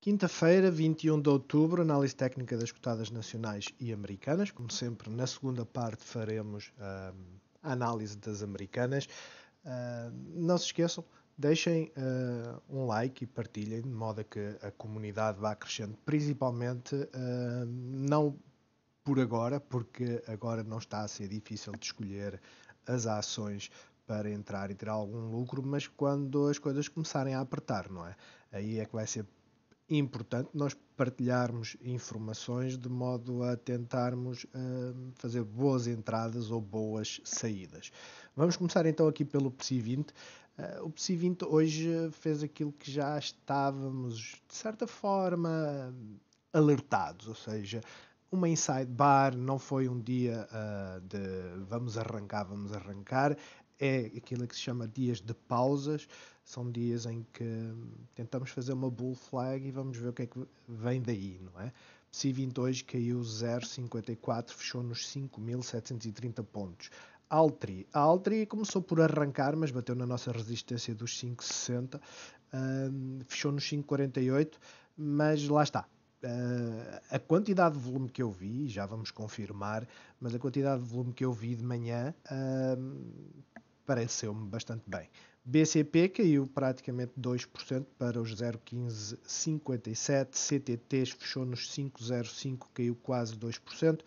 Quinta-feira, 21 de outubro, análise técnica das cotadas nacionais e americanas. Como sempre, na segunda parte faremos uh, a análise das americanas. Uh, não se esqueçam, deixem uh, um like e partilhem, de modo a que a comunidade vá crescendo, principalmente não por agora, porque agora não está a ser difícil de escolher as ações para entrar e ter algum lucro, mas quando as coisas começarem a apertar, não é? Aí é que vai ser importante nós partilharmos informações de modo a tentarmos uh, fazer boas entradas ou boas saídas. Vamos começar então aqui pelo PSI 20. Uh, eh, o PSI 20 hoje fez aquilo que já estávamos, de certa forma, alertados, ou seja, uma inside bar, não foi um dia uh, de vamos arrancar, vamos arrancar, é aquilo que se chama dias de pausas, são dias em que hum, tentamos fazer uma bull flag e vamos ver o que é que vem daí, não é? PSI 20 hoje caiu 0,54, fechou nos 5.730 pontos. Altri. A Altri começou por arrancar, mas bateu na nossa resistência dos 5,60, um, fechou nos 5,48, mas lá está. Uh, a quantidade de volume que eu vi, já vamos confirmar, mas a quantidade de volume que eu vi de manhã uh, pareceu-me bastante bem. BCP caiu praticamente 2% para os 0,1557, CTTs fechou nos 5,05, caiu quase 2%,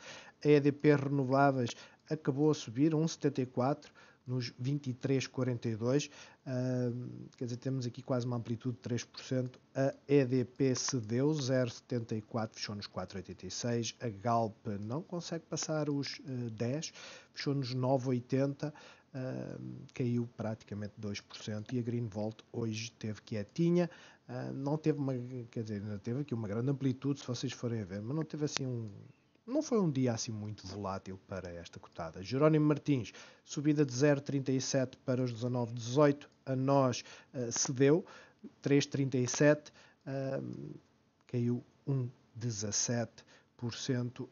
a EDP Renováveis acabou a subir 1,74 nos 23,42, uh, quer dizer, temos aqui quase uma amplitude de 3%, a EDP cedeu 0,74, fechou nos 4,86, a Galp não consegue passar os uh, eh, 10, fechou nos 9,80, uh, caiu praticamente 2% e a Green Vault hoje teve quietinha, é uh, não teve uma, quer dizer, não teve aqui uma grande amplitude se vocês forem ver, mas não teve assim um, não foi um dia assim muito volátil para esta cotada. Jerónimo Martins, subida de 0,37 para os 19,18, a nós uh, cedeu, 3,37, uh, caiu 1,17.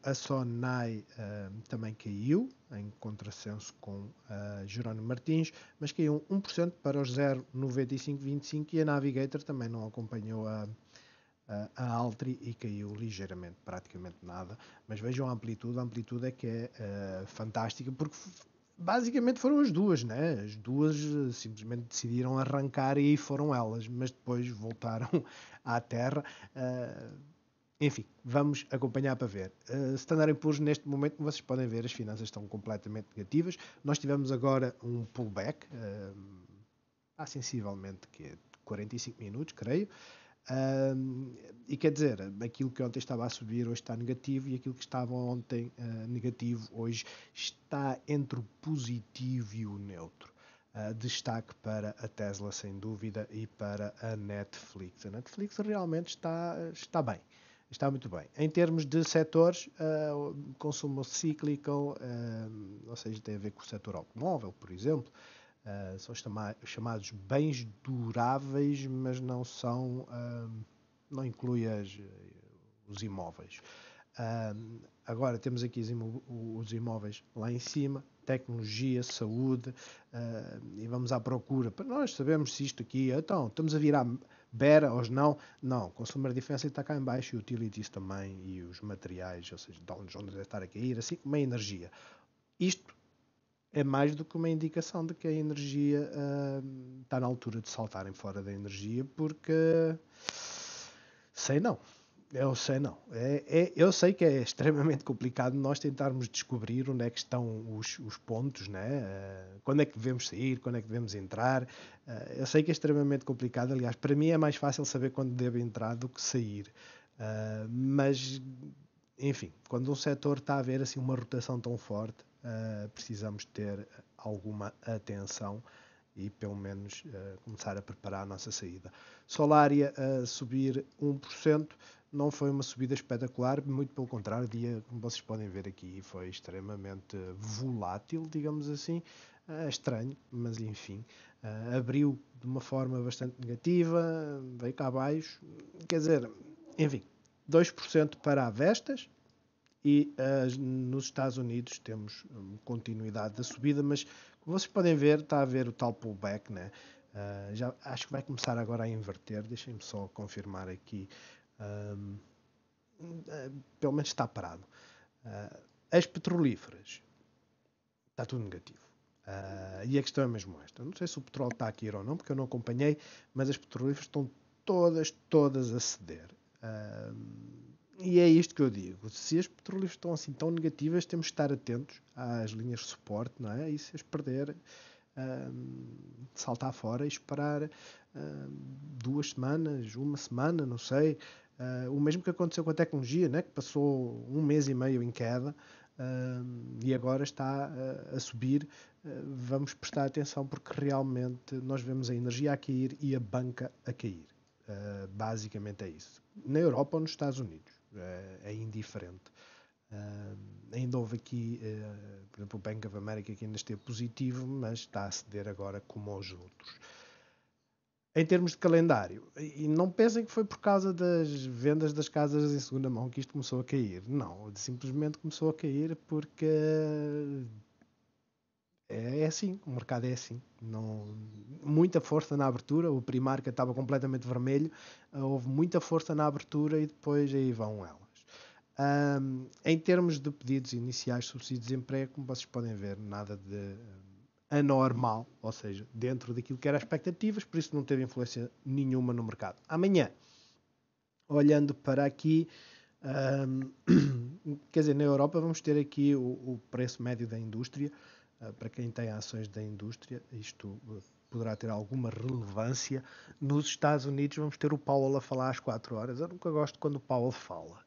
A SONAI uh, também caiu, em contrassenso com uh, Jerónimo Martins, mas caiu 1% para os 0,9525 e a Navigator também não acompanhou a, a, a Altri e caiu ligeiramente, praticamente nada. Mas vejam a amplitude, a amplitude é que é uh, fantástica, porque basicamente foram as duas, né? As duas simplesmente decidiram arrancar e foram elas, mas depois voltaram à terra. Uh, enfim, vamos acompanhar para ver. Uh, Standard Poor's, neste momento, como vocês podem ver, as finanças estão completamente negativas. Nós tivemos agora um pullback uh, eh, há sensivelmente que 45 é minutos, creio. Uh, e quer dizer, aquilo que ontem estava a subir hoje está negativo e aquilo que estava ontem uh, negativo hoje está entre o positivo e o neutro. Uh, destaque para a Tesla, sem dúvida, e para a Netflix. A Netflix realmente está, está bem está muito bem. Em termos de setores, uh, consumo cíclico, uh, ou seja, tem a ver com o setor automóvel, por exemplo, uh, são os chamados bens duráveis, mas não são, não inclui as, os imóveis. agora temos aqui os imóveis lá em cima, tecnologia, saúde, e vamos à procura para nós sabemos se isto aqui, então, estamos a virar bera os não. Não, Consumer Defense está cá em baixo e Utilities também e os materiais, ou seja, Dow Jones deve estar a cair, assim como a energia. Isto é mais do que uma indicação de que a energia uh, está na altura de saltarem fora da energia, porque sei não. Eu sei não. É, é, eu sei que é extremamente complicado nós tentarmos descobrir onde é que estão os, os pontos, né? Uh, quando é que devemos sair, quando é que devemos entrar. Uh, eu sei que é extremamente complicado. Aliás, para mim é mais fácil saber quando devo entrar do que sair. Uh, mas, enfim, quando um setor está a ver assim, uma rotação tão forte, precisamos ter alguma atenção e pelo menos uh, começar a preparar a nossa saída. Solária a subir 1%, não foi uma subida espetacular, muito pelo contrário, o dia, como vocês podem ver aqui, foi extremamente volátil, digamos assim, uh, estranho, mas enfim, uh, abriu de uma forma bastante negativa, veio cá abaixo, quer dizer, enfim, 2% para a Vestas, e uh, nos Estados Unidos temos um, continuidade da subida, mas vocês podem ver, está a ver o tal pullback, né? Uh, já, acho que vai começar agora a inverter, deixem-me só confirmar aqui. Um, ah, pelo menos está parado. Uh, as petrolíferas, está tudo negativo. Uh, e a questão é mesmo esta. Não sei se o petróleo está aqui ou não, porque eu não acompanhei, mas as petrolíferas estão todas, todas a ceder. Uh, e é isto que eu digo. Se as petrolíferas estão assim tão negativas, temos de estar atentos às linhas de suporte, não é? E se as perderem, um, saltar fora e esperar um, duas semanas, uma semana, não sei. Uh, o mesmo que aconteceu com a tecnologia, né? que passou um mês e meio em queda hum, e agora está a, hum, a subir. Uh, vamos prestar atenção porque realmente nós vemos a energia a cair e a banca a cair. Uh, basicamente é isso. Na Europa ou nos Estados Unidos é, é indiferente. Uh, ainda houve aqui, uh, por exemplo, o Bank of America que ainda esteve positivo, mas está a ceder agora como aos outros. Em termos de calendário, e não pensem que foi por causa das vendas das casas em segunda mão que isto começou a cair. Não, simplesmente começou a cair porque é, é assim, o mercado é assim. Não, muita força na abertura, o Primarca estava completamente vermelho, ah, houve muita força na abertura e depois aí vão elas. Um, em termos de pedidos iniciais, subsídios de emprego, como vocês podem ver, nada de ah, anormal, ou seja, dentro daquilo que era expectativas, por isso não teve influência nenhuma no mercado. Amanhã, olhando para aqui, um, quer dizer, na Europa vamos ter aqui o, o preço médio da indústria, ah, para quem tem ações da indústria, isto ah, poderá ter alguma relevância. Nos Estados Unidos vamos ter o Powell a falar às 4 horas. Eu nunca gosto quando o Powell fala.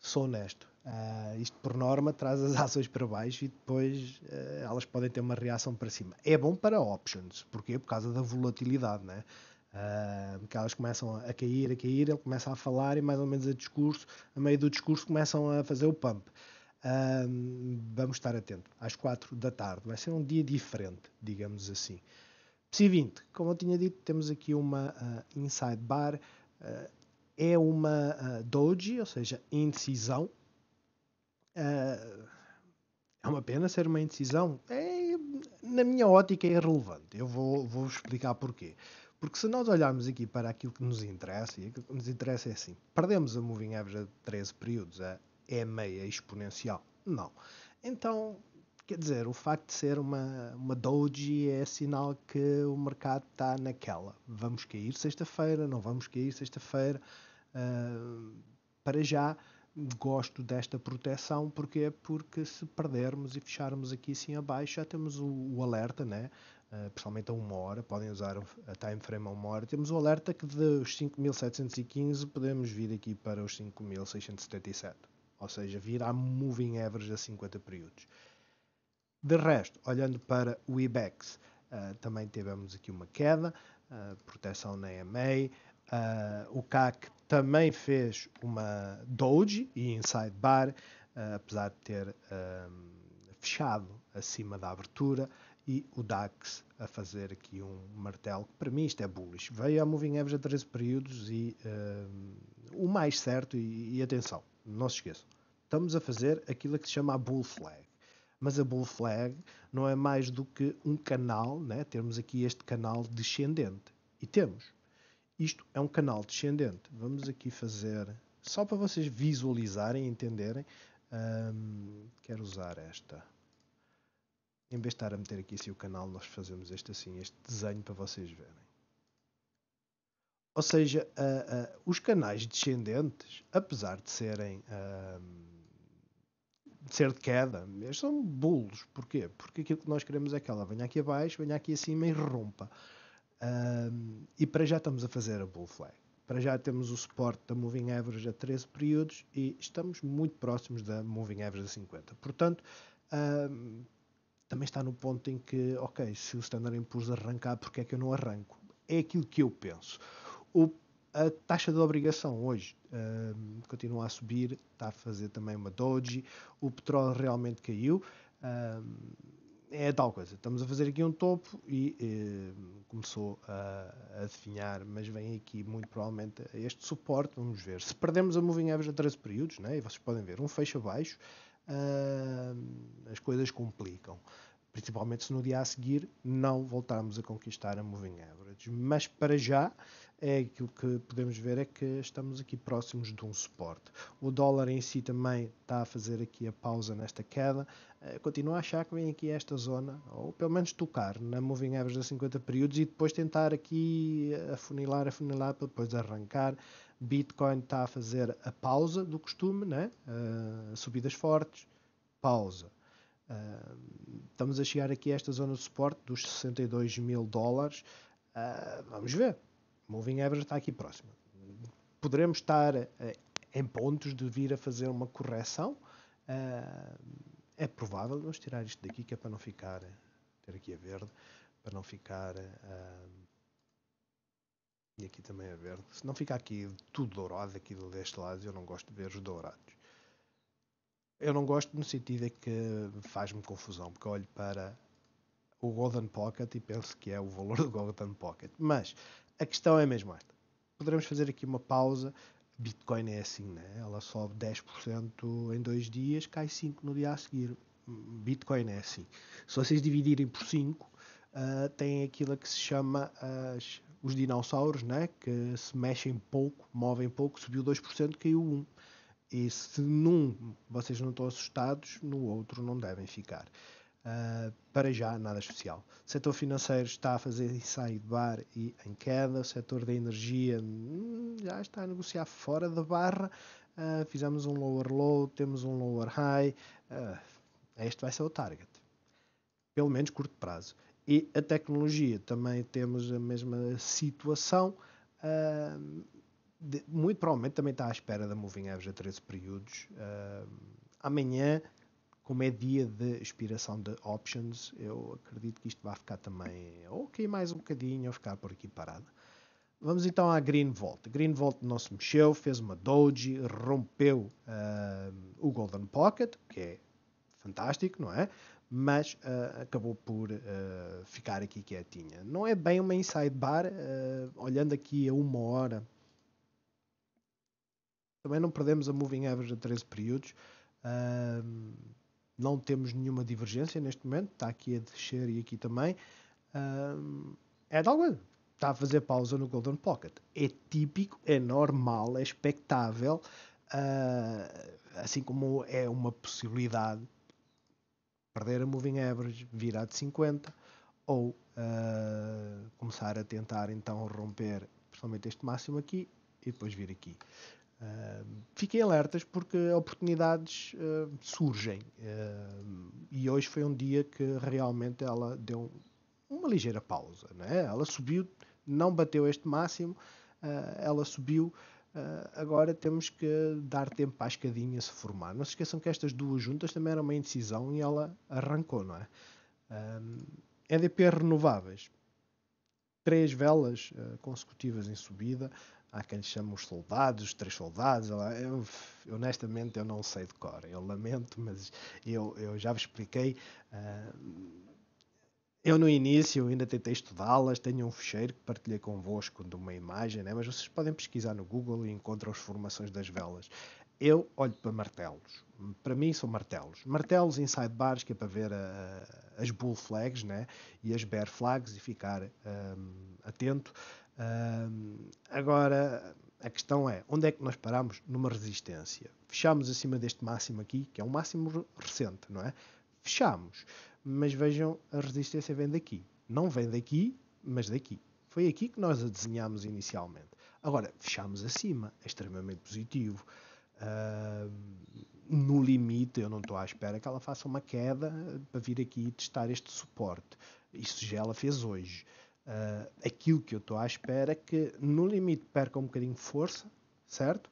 Sou honesto. Uh, isto, por norma, traz as ações para baixo e depois uh, elas podem ter uma reação para cima. É bom para options. Porquê? Por causa da volatilidade, né? Uh, que elas começam a cair, a cair, ele começa a falar e mais ou menos a discurso, a meio do discurso começam a fazer o pump. Um, vamos estar atentos. Às quatro da tarde. Vai ser um dia diferente, digamos assim. Psi 20, como eu tinha dito, temos aqui uma uh, inside bar. Uh, é uma uh, doji, ou seja, indecisão. é uma pena ser uma indecisão. É, na minha ótica é irrelevante. Eu vou, vou explicar porquê. Porque se nós olharmos aqui para aquilo que nos interessa, e aquilo que nos interessa é assim: perdemos a moving average de 13 períodos, a é meia exponencial. Não. Então, quer dizer, o facto de ser uma, uma doji é sinal que o mercado está naquela. Vamos cair sexta-feira, não vamos cair sexta-feira. Uh, para já, gosto desta proteção porque porque se perdermos e fecharmos aqui assim abaixo já temos o, o alerta né uh, principalmente a uma hora podem usar a time frame a uma hora temos o alerta que dos 5.715 podemos vir aqui para os 5.677 ou seja, virá moving average a 50 períodos. De resto, olhando para o IBEX, uh, eh, também tivemos aqui uma queda, uh, proteção na EMA, uh, eh, o CAC também fez uma doji e inside bar, apesar de ter um, fechado acima da abertura, e o DAX a fazer aqui um martelo, que para mim isto é bullish. Veio a moving average a 13 períodos e um, o mais certo, e, e atenção, não se esqueçam, estamos a fazer aquilo que se chama a bull flag. Mas a bull flag não é mais do que um canal, né? temos aqui este canal descendente. E temos. Isto é um canal descendente. Vamos aqui fazer, só para vocês visualizarem e entenderem, hum, quero usar esta. Em vez de estar a meter aqui assim o canal, nós fazemos este assim, este desenho para vocês verem. Ou seja, uh, uh, os canais descendentes, apesar de serem hum, de ser de queda, eles são bulos. Porquê? Porque aquilo que nós queremos é que ela venha aqui abaixo, venha aqui acima e rompa. Hum, e para já estamos a fazer a bull flag. Para já temos o suporte da Moving Average a 13 períodos e estamos muito próximos da Moving Average a 50. Portanto, hum, também está no ponto em que, ok, se o Standard Poor's arrancar, porque é que eu não arranco? É aquilo que eu penso. O, a taxa de obrigação hoje uh, continua a subir, está a fazer também uma doji, o petróleo realmente caiu. Uh, é tal coisa, estamos a fazer aqui um topo e uh, começou a, a definhar, mas vem aqui muito provavelmente este suporte, vamos ver. Se perdemos a moving average a 13 períodos, né, e vocês podem ver, um fecho abaixo, as coisas complicam principalmente se no dia a seguir não voltarmos a conquistar a Moving Average. Mas para já, é que o que podemos ver é que estamos aqui próximos de um suporte. O dólar em si também está a fazer aqui a pausa nesta queda. Eh, Continuo a achar que vem aqui esta zona, ou pelo menos tocar na moving average de 50 períodos e depois tentar aqui afunilar, afunilar para depois arrancar. Bitcoin está a fazer a pausa do costume, né? Uh, subidas fortes, pausa. Uh, estamos a chegar aqui a esta zona de suporte dos 62 mil dólares. Uh, vamos ver. Moving Average está aqui próximo. Poderemos estar uh, em pontos de vir a fazer uma correção. Uh, é provável, vamos tirar isto daqui que é para não ficar, ter aqui a verde, para não ficar, uh, e aqui também a verde, se não ficar aqui tudo dourado, aqui deste lado, eu não gosto de ver os dourados. Eu não gosto no sentido é que faz-me confusão, porque olho para o Golden Pocket e penso que é o valor do Golden Pocket, mas a questão é mesmo esta. Poderemos fazer aqui uma pausa. Bitcoin é assim, né? Ela sobe 10% em dois dias, cai 5% no dia a seguir. Bitcoin é assim. Se vocês dividirem por 5, uh, ah, tem aquilo que se chama as, os dinossauros, né? Que se mexem pouco, movem pouco, subiu 2%, caiu 1%. E se num vocês não estão assustados, no outro não devem ficar. Uh, para já, nada especial. O setor financeiro está a fazer ensaio de bar e em queda. O setor da energia hum, já está a negociar fora da barra. Uh, fizemos um lower low, temos um lower high. Uh, este vai ser o target. Pelo menos curto prazo. E a tecnologia também temos a mesma situação. De, muito provavelmente também está à espera da Moving Average a 13 períodos. amanhã como é dia de expiração de options, eu acredito que isto vai ficar também ou okay, cair mais um bocadinho ou ficar por aqui parado. Vamos então à Green Vault. Green Vault não se mexeu, fez uma doji, rompeu uh, o Golden Pocket, que é fantástico, não é? Mas uh, acabou por uh, ficar aqui quietinha. Não é bem uma inside bar, olhando aqui a uma hora. Também não perdemos a moving average a 13 períodos não temos nenhuma divergência neste momento, está aqui a descer e aqui também. é de está a fazer pausa no Golden Pocket. É típico, é normal, é expectável, uh, assim como é uma possibilidade perder a moving average, virar de 50 ou uh, começar a tentar então romper principalmente este máximo aqui e depois vir aqui fiquem alertas porque oportunidades uh, surgem uh, e hoje foi um dia que realmente ela deu uma ligeira pausa. Né? Ela subiu, não bateu este máximo, ah, ela subiu. Ah, agora temos que dar tempo à escadinha se formar. Não se esqueçam que estas duas juntas também era uma indecisão e ela arrancou, não é? EDP renováveis, três velas ah, consecutivas em subida há quem chama os soldados, os três soldados. Eu, honestamente, eu não sei de cor. Eu lamento, mas eu, eu já vos expliquei. Ah, eu no início ainda tentei estudá-las, tenho um fecheiro que partilhei convosco de uma imagem, né? mas vocês podem pesquisar no Google e encontram as formações das velas. Eu olho para martelos. Para mim são martelos. Martelos inside bars, que é para ver a, ah, a, as bull flags né? e as bear flags e ficar um, ah, atento agora, a questão é, onde é que nós paramos numa resistência? Fechamos acima deste máximo aqui, que é um máximo recente, não é? Fechamos, mas vejam, a resistência vem daqui. Não vem daqui, mas daqui. Foi aqui que nós a desenhámos inicialmente. Agora, fechamos acima, é extremamente positivo. Uh, no limite, eu não estou à espera que ela faça uma queda eh, para vir aqui testar este suporte. Isso já ela fez hoje. Uh, aquilo que eu estou à espera é que no limite perca um bocadinho de força, certo?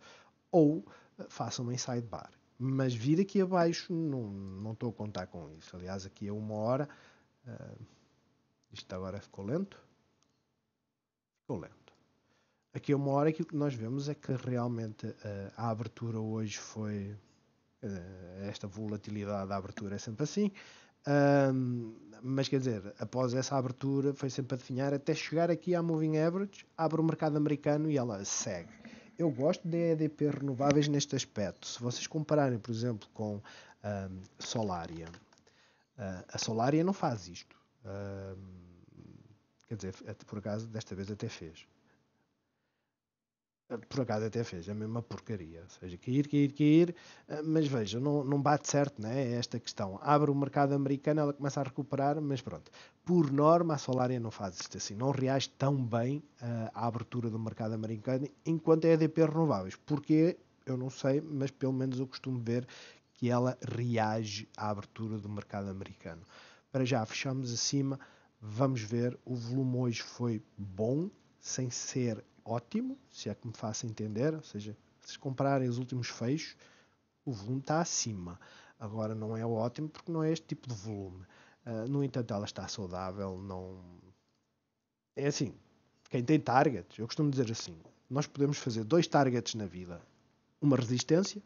Ou ah, faça uma inside bar. Mas vir aqui abaixo, não estou a contar com isso. Aliás, aqui é uma hora. Uh, isto agora ficou lento? Ficou lento. Aqui é uma hora aquilo que nós vemos é que realmente a abertura hoje foi. esta volatilidade da abertura é sempre assim. Um, mas quer dizer, após essa abertura foi sempre a definhar até chegar aqui à Moving Average, abre o mercado americano e ela segue. Eu gosto da EDP renováveis neste aspecto. Se vocês compararem, por exemplo, com um, Solaria, uh, a Solaria não faz isto. Uh, quer dizer, por acaso, desta vez até fez por acaso até fez a é mesma porcaria, ou seja, cair, cair, cair, mas veja, não, não bate certo, né? É esta questão abre o mercado americano, ela começa a recuperar, mas pronto, por norma a Solaria não faz isto assim, não reage tão bem uh, à abertura do mercado americano enquanto é EDP renováveis, porque eu não sei, mas pelo menos eu costumo ver que ela reage à abertura do mercado americano. Para já fechamos acima, vamos ver, o volume hoje foi bom, sem ser ótimo, se é que me faça entender, ou seja, se comprarem os últimos fechos, o volume está acima. Agora não é ótimo porque não é este tipo de volume. Uh, no entanto, ela está saudável, não. É assim, quem tem targets, eu costumo dizer assim, nós podemos fazer dois targets na vida. Uma resistência,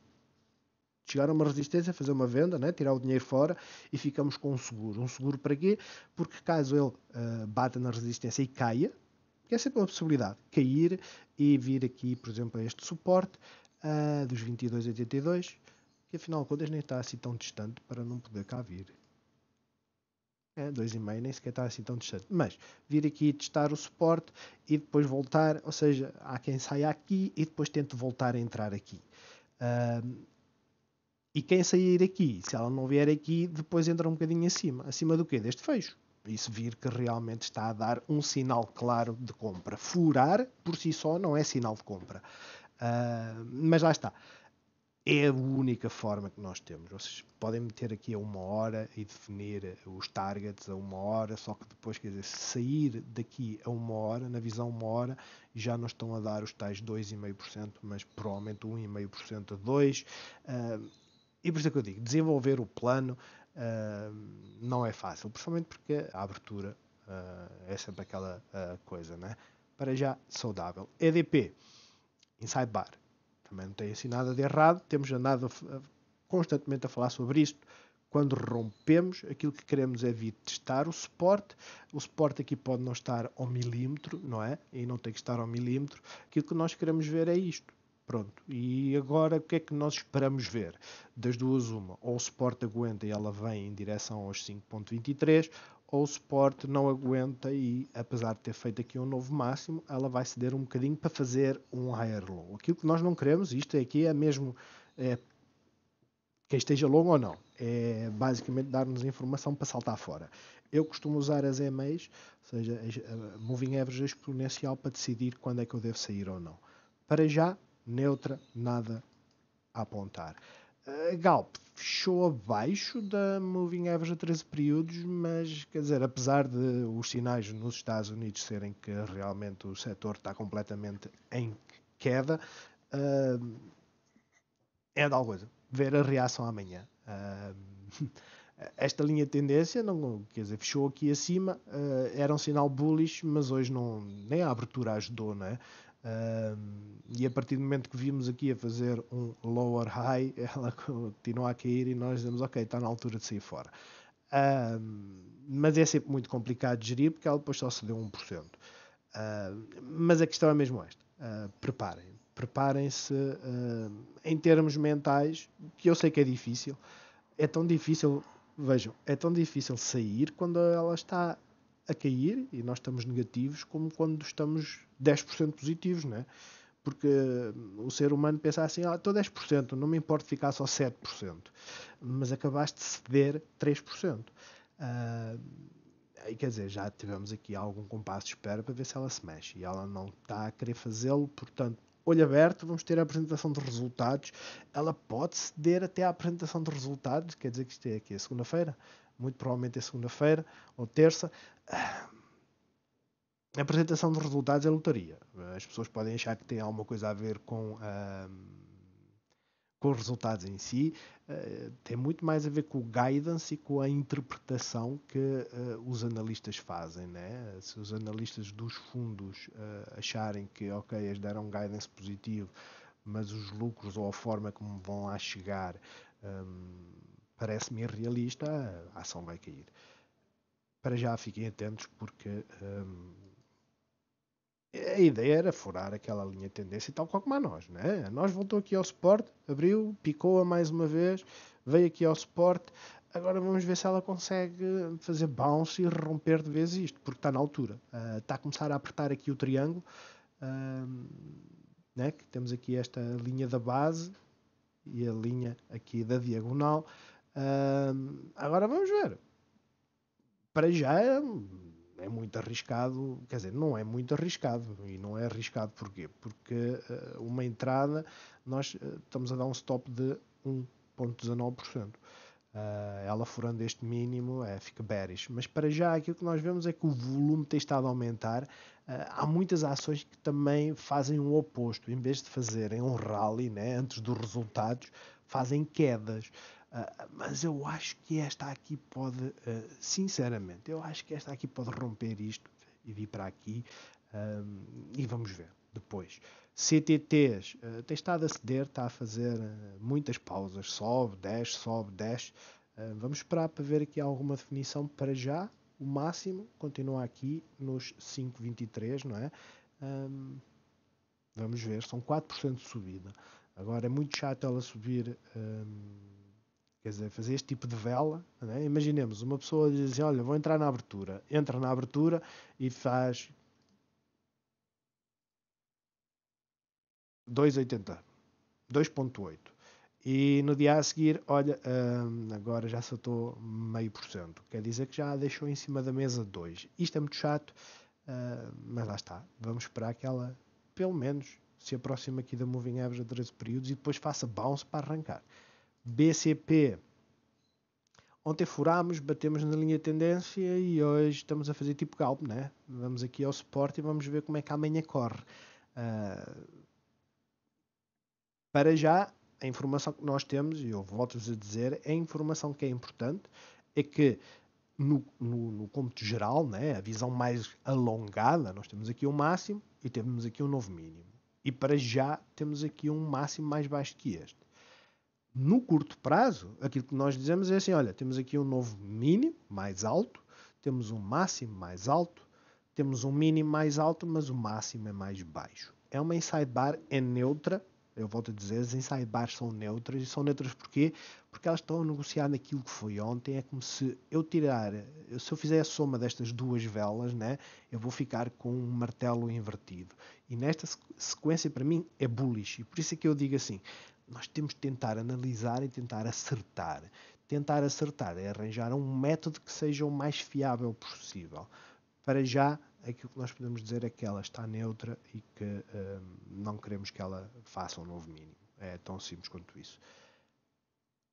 chegar a uma resistência, fazer uma venda, né? tirar o dinheiro fora e ficamos com um seguro. Um seguro para quê? Porque caso ele uh, bata na resistência e caia, que é sempre uma possibilidade, cair e vir aqui, por exemplo, a este suporte uh, dos 22,82, que afinal contas nem está assim tão distante para não poder cá vir. É, 2,5 nem sequer está assim tão distante. Mas vir aqui testar o suporte e depois voltar, ou seja, há quem saia aqui e depois tente voltar a entrar aqui. Uh, e quem sair aqui, se ela não vier aqui, depois entra um bocadinho acima. Acima do quê? Deste fecho isso vir que realmente está a dar um sinal claro de compra. Furar por si só não é sinal de compra. Uh, mas lá está. É a única forma que nós temos. Vocês podem meter aqui a uma hora e definir os targets a uma hora, só que depois, quer dizer, sair daqui a uma hora, na visão uma hora, já não estão a dar os tais 2,5%, mas provavelmente 1,5% a 2%. Uh, ah, e por isso é que eu digo, desenvolver o plano, não é fácil, principalmente porque a abertura uh, é sempre aquela uh, coisa, né? Para já, saudável. EDP, Inside Bar, também não tem assim nada de errado, temos andado a, constantemente a falar sobre isto. Quando rompemos, aquilo que queremos é vir testar o suporte. O suporte aqui pode não estar ao milímetro, não é? E não tem que estar ao milímetro. Aquilo que nós queremos ver é isto Pronto, e agora o que é que nós esperamos ver? Das duas, uma, ou o suporte aguenta e ela vem em direção aos 5.23, ou o suporte não aguenta e, apesar de ter feito aqui um novo máximo, ela vai ceder um bocadinho para fazer um higher low. Aquilo que nós não queremos, isto é aqui é mesmo é, quem esteja longo ou não, é basicamente dar-nos informação para saltar fora. Eu costumo usar as EMAs, ou seja, a eh, Moving Average Exponencial, para decidir quando é que eu devo sair ou não. Para já, neutra, nada a apontar. A eh, Galp fechou abaixo da Moving Average a 13 períodos, mas quer dizer, apesar de os sinais nos Estados Unidos serem que realmente o setor está completamente em queda, uh, é de alguma coisa. Ver a reação amanhã. Uh, esta linha de tendência, não, quer dizer, fechou aqui acima, uh, era um sinal bullish, mas hoje não, nem a abertura ajudou, não é? e a partir do momento que vimos aqui a fazer um lower high, ela continua a cair e nós dizemos, ok, está na altura de sair fora. mas é sempre muito complicado de gerir porque ela depois só se deu 1%. Uh, mas a questão é mesmo esta. Uh, ah, preparem. Preparem-se uh, em termos mentais, que eu sei que é difícil. É tão difícil, vejam, é tão difícil sair quando ela está a cair e nós estamos negativos, como quando estamos 10% positivos, né? porque hum, o ser humano pensa assim: ah, estou 10%, não me importa ficar só 7%, mas acabaste de ceder 3%. Uh, ah, e quer dizer, já tivemos aqui algum compasso de espera para ver se ela se mexe e ela não está a querer fazê-lo, portanto, olho aberto, vamos ter a apresentação de resultados. Ela pode ceder até à apresentação de resultados, quer dizer que isto é aqui a segunda-feira, muito provavelmente é segunda-feira ou terça. A apresentação dos resultados é lotaria. As pessoas podem achar que tem alguma coisa a ver com, com os resultados em si. Uh, tem muito mais a ver com o guidance e com a interpretação que uh, os analistas fazem. Né? Se os analistas dos fundos uh, acharem que, ok, eles deram um guidance positivo, mas os lucros ou a forma como vão lá chegar. Um, parece-me irrealista, a ação vai cair. Para já fiquem atentos porque hum, a ideia era furar aquela linha de tendência tal qual como a nós, né? A nós voltou aqui ao suporte, abriu, picou-a mais uma vez, veio aqui ao suporte, Agora vamos ver se ela consegue fazer bounce e romper de vez isto, porque está na altura. Uh, está a começar a apertar aqui o triângulo. Uh, né? que temos aqui esta linha da base e a linha aqui da diagonal agora vamos ver. Para já é muito arriscado, quer dizer, não é muito arriscado. E não é arriscado porquê? Porque uh, uma entrada, nós uh, estamos a dar um stop de 1,19%. Uh, ah, ela furando este mínimo é, fica bearish. Mas para já aquilo que nós vemos é que o volume tem estado a aumentar. Uh, há muitas ações que também fazem o oposto. Em vez de fazerem um rally né, antes dos resultados, fazem quedas. Ah, mas eu acho que esta aqui pode, uh, sinceramente, eu acho que esta aqui pode romper isto e vir para aqui um, ah, e vamos ver depois. CTTs uh, tem estado a ceder, está a fazer muitas pausas, sobe, desce, sobe, desce. vamos esperar para ver aqui alguma definição para já. O máximo continua aqui nos 5,23, não é? Um, vamos ver, são 4% de subida. Agora é muito chato ela subir. Um, Quer dizer, fazer este tipo de vela, é? imaginemos, uma pessoa diz assim, olha, vou entrar na abertura. Entra na abertura e faz 2,80, 2,8. E no dia a seguir, olha, hum, agora já saltou meio por cento. Quer dizer que já deixou em cima da mesa 2. Isto é muito chato, hum, mas lá está. Vamos esperar que ela, pelo menos, se aproxime aqui da Moving Average a 13 períodos e depois faça bounce para arrancar. BCP. Ontem furámos, batemos na linha de tendência e hoje estamos a fazer tipo galpo, né? Vamos aqui ao suporte e vamos ver como é que amanhã corre. Uh, para já, a informação que nós temos, e eu volto-vos a dizer, é a informação que é importante, é que no, no, no cômputo geral, né, a visão mais alongada, nós temos aqui um máximo e temos aqui um novo mínimo. E para já temos aqui um máximo mais baixo que este no curto prazo, aquilo que nós dizemos é assim: olha, temos aqui um novo mínimo mais alto, temos um máximo mais alto, temos um mínimo mais alto, mas o máximo é mais baixo. É uma inside bar, é neutra. Eu volto a dizer, as inside bars são neutras. E são neutras porquê? Porque elas estão a negociar naquilo que foi ontem. É como se eu tirar, se eu fizer a soma destas duas velas, né, eu vou ficar com um martelo invertido. E nesta sequência, para mim, é bullish. E por isso é que eu digo assim, nós temos de tentar analisar e tentar acertar. Tentar acertar é arranjar um método que seja o mais fiável possível. Para já, aquilo que nós podemos dizer é que ela está neutra e que hum, não queremos que ela faça um novo mínimo. É tão simples quanto isso.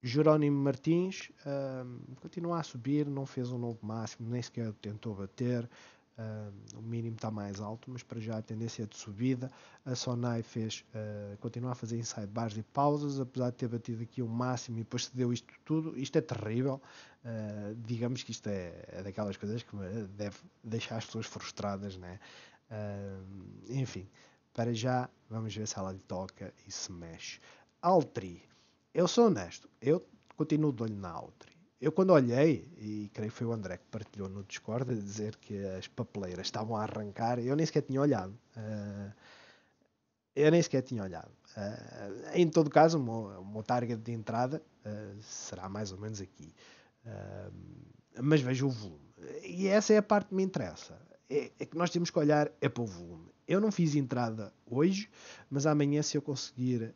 Jerónimo Martins hum, continua a subir, não fez um novo máximo, nem sequer tentou bater. Uh, o mínimo está mais alto, mas para já a tendência é de subida. A Sonai fez, uh, continua a fazer inside bars e pausas, apesar de ter batido aqui o máximo e depois se deu isto tudo. Isto é terrível. Uh, digamos que isto é, é, daquelas coisas que deve deixar as pessoas frustradas, né? enfim, para já vamos ver se ela lhe toca e se mexe. Altri, eu sou honesto, eu continuo de olho na Altri. Eu quando olhei, e creio que foi o André que partilhou no Discord, a dizer que as papeleiras estavam a arrancar, eu nem sequer tinha olhado. Uh, eu nem sequer tinha olhado. Uh, em todo caso, o meu, o meu target de entrada uh, será mais ou menos aqui. mas vejo o volume. E essa é a parte que me interessa. É, é, que nós temos que olhar é para o volume. Eu não fiz entrada hoje, mas amanhã, se eu conseguir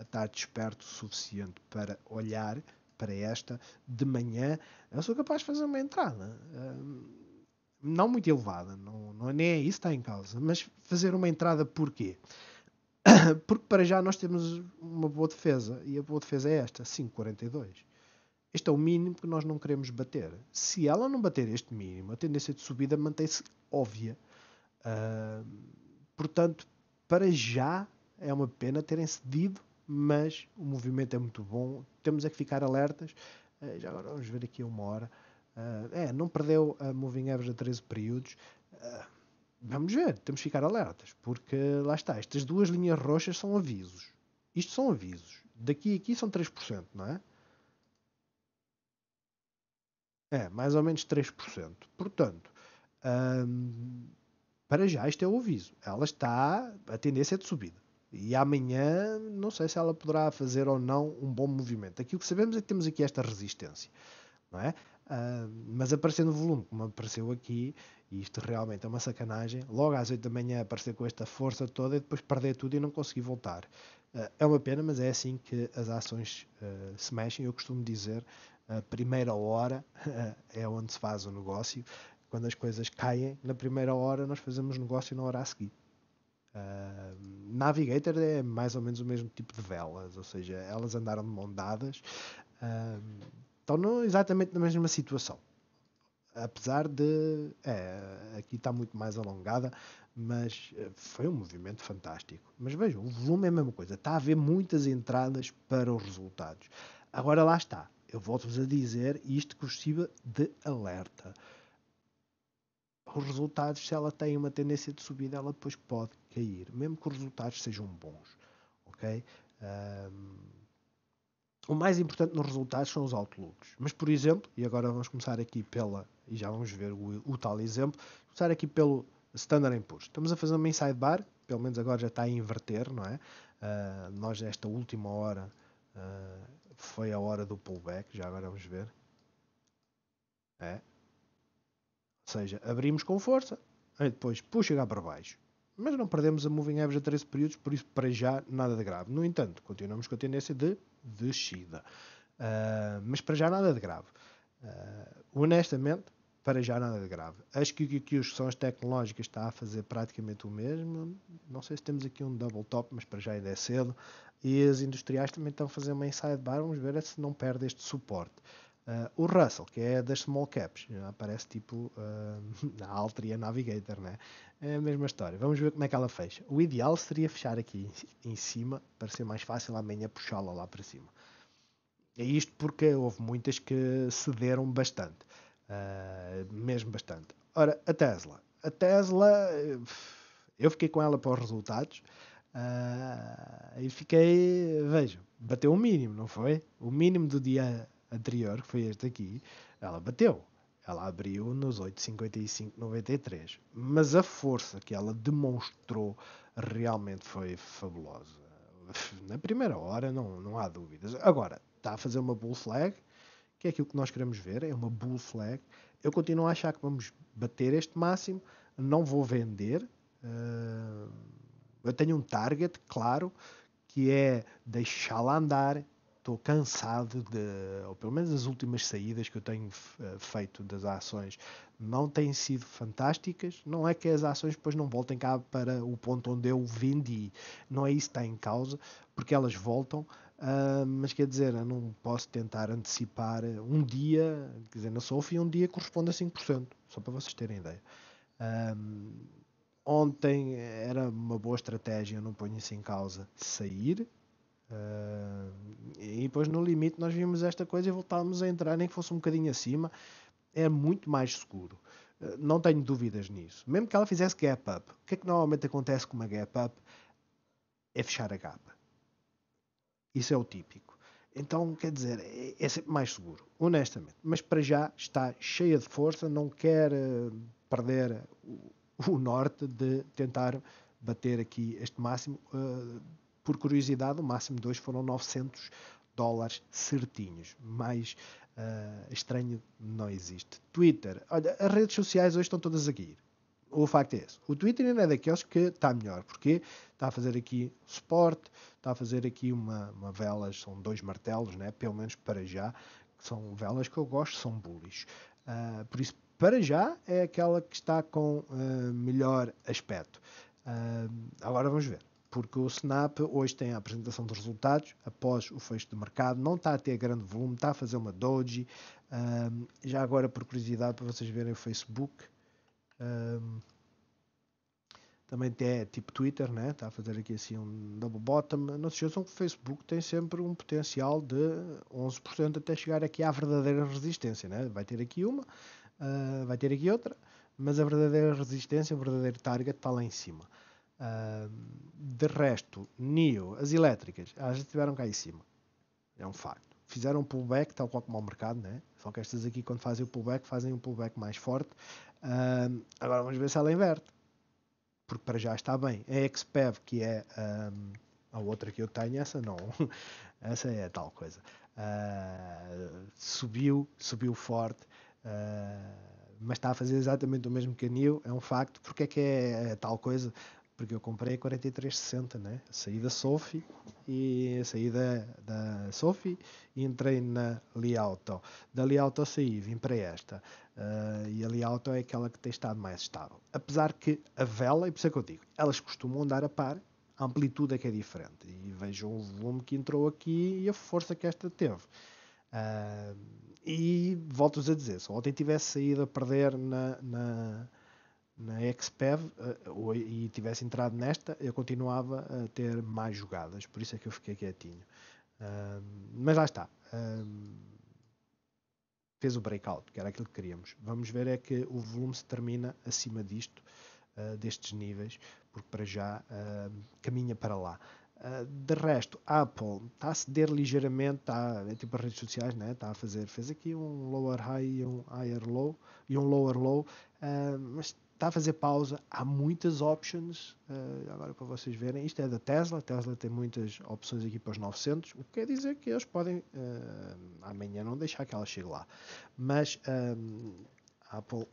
estar desperto o suficiente para olhar para esta, de manhã, eu sou capaz de fazer uma entrada. Um, não muito elevada, não, não, é nem é isso que está em causa, mas fazer uma entrada porquê? Porque para já nós temos uma boa defesa, e a boa defesa é esta, 5,42. Este é o mínimo que nós não queremos bater. Se ela não bater este mínimo, a tendência de subida mantém-se óbvia. Uh, portanto, para já é uma pena terem cedido mas o movimento é muito bom, temos é que ficar alertas. Uh, já agora vamos ver aqui uma hora. Uh, é, não perdeu a moving average a 13 períodos. Uh, vamos ver, temos que ficar alertas, porque lá está, estas duas linhas roxas são avisos. Isto são avisos. Daqui a aqui são 3%, não é? É, mais ou menos 3%. Portanto, um, ehm, para já isto é o aviso. Ela está, a tendência é de subida. E amanhã, não sei se ela poderá fazer ou não um bom movimento. Aquilo que sabemos é que temos aqui esta resistência, não é? Uh, mas aparecendo volume, como apareceu aqui, e isto realmente é uma sacanagem, logo às 8 da manhã aparecer com esta força toda e depois perder tudo e não conseguir voltar. Uh, é uma pena, mas é assim que as ações uh, se mexem. Eu costumo dizer, a primeira hora é onde se faz o negócio. Quando as coisas caem, na primeira hora nós fazemos negócio na hora a seguir. Uh, Navigator é mais ou menos o mesmo tipo de velas, ou seja, elas andaram de mão dadas, uh, estão não exatamente na mesma situação. Apesar de. É, aqui está muito mais alongada, mas eh, foi um movimento fantástico. Mas vejam, o volume é a mesma coisa, está a haver muitas entradas para os resultados. Agora lá está, eu volto-vos a dizer isto que sirva de alerta. Os resultados, se ela tem uma tendência de subida, ela depois pode cair, mesmo que os resultados sejam bons. ok? Um, o mais importante nos resultados são os outlooks. Mas, por exemplo, e agora vamos começar aqui pela, e já vamos ver o, o tal exemplo, começar aqui pelo Standard Poor's. Estamos a fazer uma inside bar, pelo menos agora já está a inverter, não é? Uh, nós, nesta última hora, uh, foi a hora do pullback, já agora vamos ver. É. Ou seja, abrimos com força, e depois puxa para baixo mas não perdemos a Moving Average a 13 períodos, por isso para já nada de grave. No entanto, continuamos com a tendência de descida, uh, mas para já nada de grave. Uh, honestamente, para já nada de grave. As QQQs, que são as tecnológicas, está a fazer praticamente o mesmo. Não sei se temos aqui um double top, mas para já ainda é cedo. E as industriais também estão a fazer uma inside bar. Vamos ver se não perde este suporte. Uh, o Russell, que é das small caps, aparece tipo uh, na Altria Navigator, né? É a mesma história. Vamos ver como é que ela fecha. O ideal seria fechar aqui em cima, para ser mais fácil amanhã puxá-la lá para cima. É isto porque houve muitas que cederam bastante, uh, mesmo bastante. Ora, a Tesla. A Tesla, eh, eu fiquei com ela para os resultados e fiquei, vejam bateu o mínimo, não foi? O mínimo do dia anterior, que foi este aqui, ela bateu. Ela abriu nos 8,55,93. Mas a força que ela demonstrou realmente foi fabulosa. Na primeira hora, não, não há dúvidas. Agora, está a fazer uma bull flag, que é aquilo que nós queremos ver, é uma bull flag. Eu continuo a achar que vamos bater este máximo, não vou vender. Ah, eu tenho um target, claro, que é deixá-la andar estou cansado de, ou pelo menos as últimas saídas que eu tenho eh, feito das ações não têm sido fantásticas. Não é que as ações depois não voltem cá para o ponto onde eu vendi, não é isso que está em causa, porque elas voltam. Uh, mas quer dizer, eu não posso tentar antecipar eh, um dia, quer dizer, na Sofia um dia corresponde a 5%, só para vocês terem ideia. Uh, ontem era uma boa estratégia, eu não ponho isso em causa, sair, Uh, e depois no limite nós vimos esta coisa e voltámos a entrar, nem que fosse um bocadinho acima, é muito mais seguro. Uh, não tenho dúvidas nisso. Mesmo que ela fizesse gap up, o que é que normalmente acontece com uma gap up? É fechar a gap. Isso é o típico. Então, quer dizer, é, é sempre mais seguro, honestamente. Mas para já está cheia de força, não quer uh, perder o, o, norte de tentar bater aqui este máximo por curiosidade, o máximo de dois foram 900 dólares certinhos. Mais uh, estranho não existe. Twitter. Olha, as redes sociais hoje estão todas a ir. O facto é esse. O Twitter ainda é daqueles que está melhor, porque está a fazer aqui suporte, está a fazer aqui uma, uma velas, são dois martelos, né? pelo menos para já, que são velas que eu gosto, são bullies. Uh, ah, por isso, para já, é aquela que está com uh, melhor aspecto. Uh, agora vamos ver porque o Snap hoje tem a apresentação dos resultados após o fecho de mercado, não está a ter grande volume, está a fazer uma doji. Um, já agora, por curiosidade, para vocês verem o Facebook, um, também tem é tipo Twitter, né? está a fazer aqui assim um double bottom. Não se esqueçam que o Facebook tem sempre um potencial de 11% até chegar aqui à verdadeira resistência. Né? Vai ter aqui uma, uh, vai ter aqui outra, mas a verdadeira resistência, o verdadeiro target está lá em cima. Uh, de resto, NIO, as elétricas, elas ah, já estiveram cá em cima. É um facto. Fizeram um pullback, tal qual como ao mercado, né? só que estas aqui, quando fazem o pullback, fazem um pullback mais forte. Uh, agora vamos ver se ela inverte, porque para já está bem. A XPEV, que é um, a outra que eu tenho, essa não, essa é tal coisa. Uh, subiu, subiu forte, uh, mas está a fazer exatamente o mesmo que a NIO, é um facto. Porque é que é, é tal coisa? porque eu comprei a 4360, né? Saí da Sophie e saí da, da Sophie e entrei na Liauto. Da Liauto saí, vim para esta. Uh, e a Liauto é aquela que tem estado mais estável. Apesar que a vela, e por isso é que eu digo, elas costumam andar a par, a amplitude é que é diferente. E vejam o volume que entrou aqui e a força que esta teve. Uh, e volto-vos a dizer, se ontem tivesse saído a perder na, na na XPEV eh, e tivesse entrado nesta, eu continuava a ter mais jogadas, por isso é que eu fiquei quietinho. mas lá está. fez o breakout, que era aquilo que queríamos. Vamos ver é que o volume se termina acima disto, ah, destes níveis, porque para já caminha para lá. Ah, de resto, Apple está a ceder ligeiramente, está, é tipo as redes sociais, né? está a fazer, fez aqui um lower high e um higher low, e um lower low, mas está a fazer pausa. Há muitas options uh, agora para vocês verem. Isto é da Tesla. A Tesla tem muitas opções aqui para os 900, o que quer dizer que eles podem uh, amanhã não deixar que ela chegue lá. Mas um, eh, a Apple,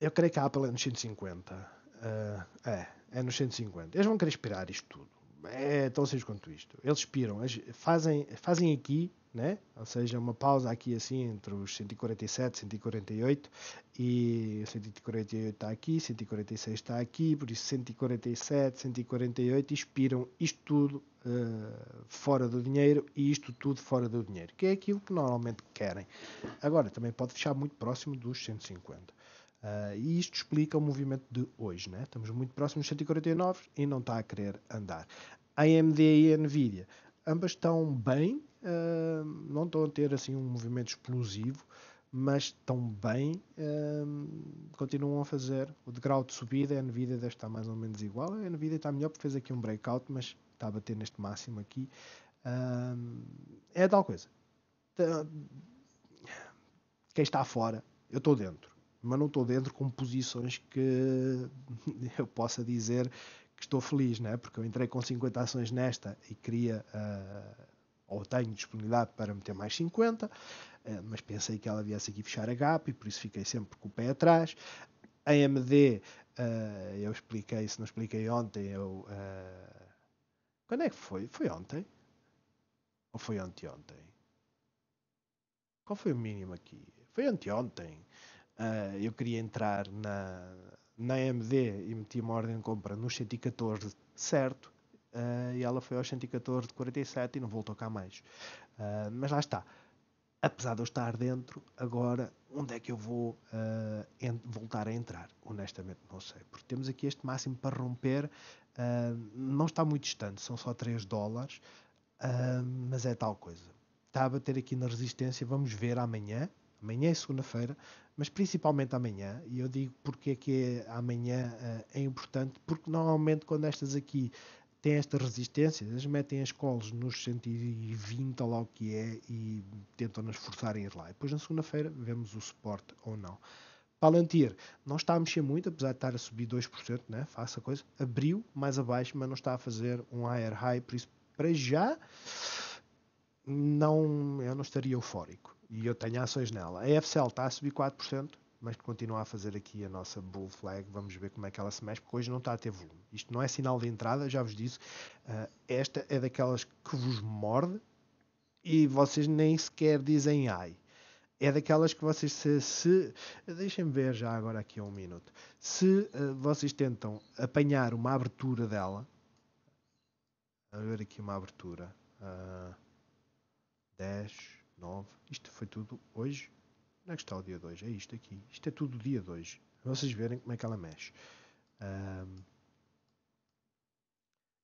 eu creio que a Apple é nos 150. Uh, é, é nos 150. Eles vão querer expirar isto tudo. É tão simples quanto isto. Eles expiram, fazem, fazem aqui né? ou seja, uma pausa aqui assim entre os 147, 148 e 148 está aqui, 146 está aqui, por isso 147, 148 expiram isto tudo uh, fora do dinheiro e isto tudo fora do dinheiro, que é aquilo que normalmente querem. Agora também pode fechar muito próximo dos 150. Uh, eh, e isto explica o movimento de hoje, né? estamos muito próximos dos 149 e não está a querer andar. AMD e a Nvidia, ambas estão bem, uh, não estão a ter assim um movimento explosivo, mas também bem continuam a fazer o degrau de subida. A Nvidia deve estar mais ou menos igual. A Nvidia está melhor porque fez aqui um breakout, mas está a bater neste máximo aqui. Um, é tal coisa. Quem está fora, eu estou dentro, mas não estou dentro com posições que eu possa dizer que estou feliz, né? porque eu entrei com 50 ações nesta e queria. Ah, ou tenho disponibilidade para meter mais 50, eh, mas pensei que ela viesse aqui fechar a gap e por isso fiquei sempre com o pé atrás. A AMD, eh, eu expliquei, se não expliquei ontem, eu. Eh, quando é que foi? Foi ontem? Ou foi anteontem? Qual foi o mínimo aqui? Foi anteontem. eu queria entrar na, na AMD e meti uma ordem de compra nos 114, certo? uh, e ela foi aos 114 de 47 e não voltou cá mais. Uh, mas lá está. Apesar de eu estar dentro, agora onde é que eu vou ah, voltar a entrar? Honestamente, não sei. Porque temos aqui este máximo para romper, não está muito distante, são só 3 dólares, mas é tal coisa. Está a bater aqui na resistência, vamos ver amanhã, amanhã é segunda-feira, mas principalmente amanhã, e eu digo porque é que é amanhã uh, é importante, porque normalmente quando estas aqui tem estas resistências, eles metem as colas nos 120, lá o que é, e tentam-nos forçar a ir lá. E depois na segunda-feira vemos o suporte ou não. Palantir não está a mexer muito, apesar de estar a subir 2%, né? faça coisa. Abriu mais abaixo, mas não está a fazer um higher high, por isso, para já, não, eu não estaria eufórico. E eu tenho ações nela. A FCL está a subir 4%, mas continua a fazer aqui a nossa bull flag. Vamos ver como é que ela se mexe, porque hoje não está a ter volume. Isto não é sinal de entrada, já vos disse. Uh, esta é daquelas que vos morde e vocês nem sequer dizem ai. É daquelas que vocês se. se Deixem-me ver já agora aqui um minuto. Se uh, vocês tentam apanhar uma abertura dela. A ver aqui uma abertura. Uh, 10, 9. Isto foi tudo hoje. Onde é que está o dia 2? É isto aqui. Isto é tudo dia 2. Vocês verem como é que ela mexe. Um,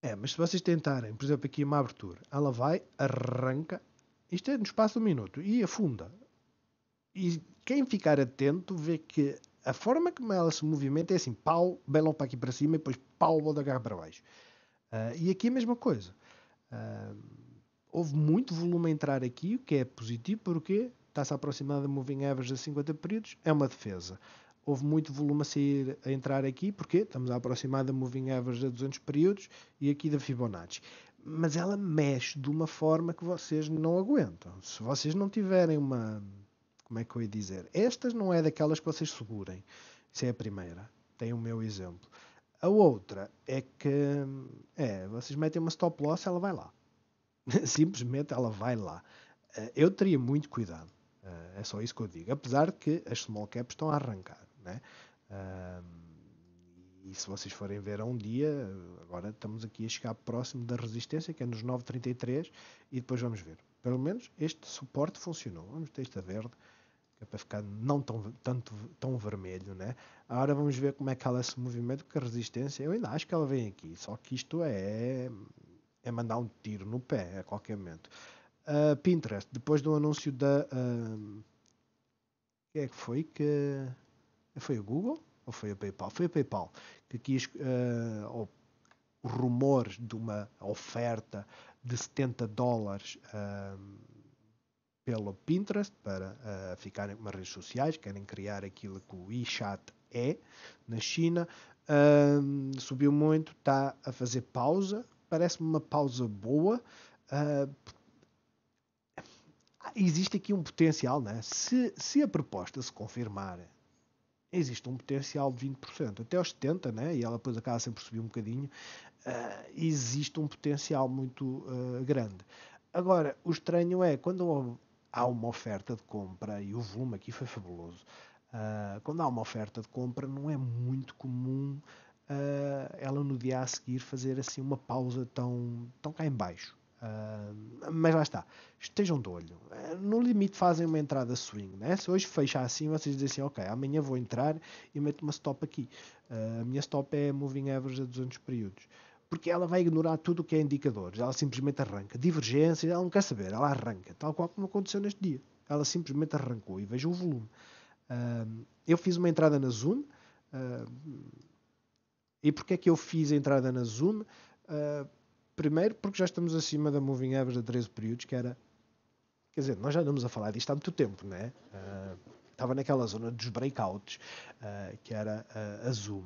é, mas se vocês tentarem, por exemplo, aqui uma abertura, ela vai, arranca, isto é no espaço de um minuto, e afunda. E quem ficar atento vê que a forma como ela se movimenta é assim, pau, belo para aqui para cima, e depois pau, bola da garra para baixo. Uh, e aqui a mesma coisa. Uh, houve muito volume a entrar aqui, o que é positivo, porque está-se a moving average de 50 períodos, é uma defesa. Houve muito volume a sair, a entrar aqui, porque estamos a aproximar da moving average de 200 períodos e aqui da Fibonacci. Mas ela mexe de uma forma que vocês não aguentam. Se vocês não tiverem uma. Como é que eu ia dizer? Estas não é daquelas que vocês segurem. Isso é a primeira. Tem o meu exemplo. A outra é que. É, vocês metem uma stop loss, ela vai lá. Simplesmente ela vai lá. Eh, eu teria muito cuidado eh, é só isso que eu digo. Apesar de que as small caps estão a arrancar. Né? e se vocês forem ver a um dia, agora estamos aqui a chegar próximo da resistência, que é nos 9,33, e depois vamos ver. Pelo menos este suporte funcionou. Vamos ter esta verde, que é para ficar não tão, tanto, tão vermelho, né? Agora vamos ver como é que ela se movimenta, porque a resistência, eu ainda acho que ela vem aqui, só que isto é, é mandar um tiro no pé a qualquer momento uh, Pinterest, depois do anúncio da. Uh, ah, que é que foi? Que, foi o Google? Ou foi a PayPal? Foi a PayPal que quis. Uh, ou rumores de uma oferta de 70 dólares uh, pelo Pinterest para uh, ficarem com as redes sociais, querem criar aquilo que o WeChat é na China. Uh, subiu muito, está a fazer pausa, parece-me uma pausa boa, uh, existe aqui um potencial, né? se, se a proposta se confirmar, existe um potencial de 20%, até aos 70%, né? e ela depois acaba sempre subir um bocadinho, uh, existe um potencial muito uh, grande. Agora, o estranho é, quando há uma oferta de compra, e o volume aqui foi fabuloso, uh, quando há uma oferta de compra não é muito comum ela no dia a seguir fazer assim uma pausa tão, tão cá em baixo. Uh, mas lá está, estejam de olho. Ah, no limite, fazem uma entrada swing. Né? Se hoje fecha assim, vocês dizem assim: Ok, amanhã vou entrar e meto uma stop aqui. Uh, a minha stop é moving average a 200 períodos porque ela vai ignorar tudo o que é indicadores, ela simplesmente arranca. Divergência, ela não quer saber, ela arranca, tal qual como aconteceu neste dia. Ela simplesmente arrancou e veja o volume. Uh, eu fiz uma entrada na Zoom. Uh, e porque é que eu fiz a entrada na Zoom? Uh, Primeiro, porque já estamos acima da moving average de 13 períodos, que era. Quer dizer, nós já andamos a falar disto há muito tempo, né? Uh, ah, estava naquela zona dos breakouts, uh, que era uh, a Zoom.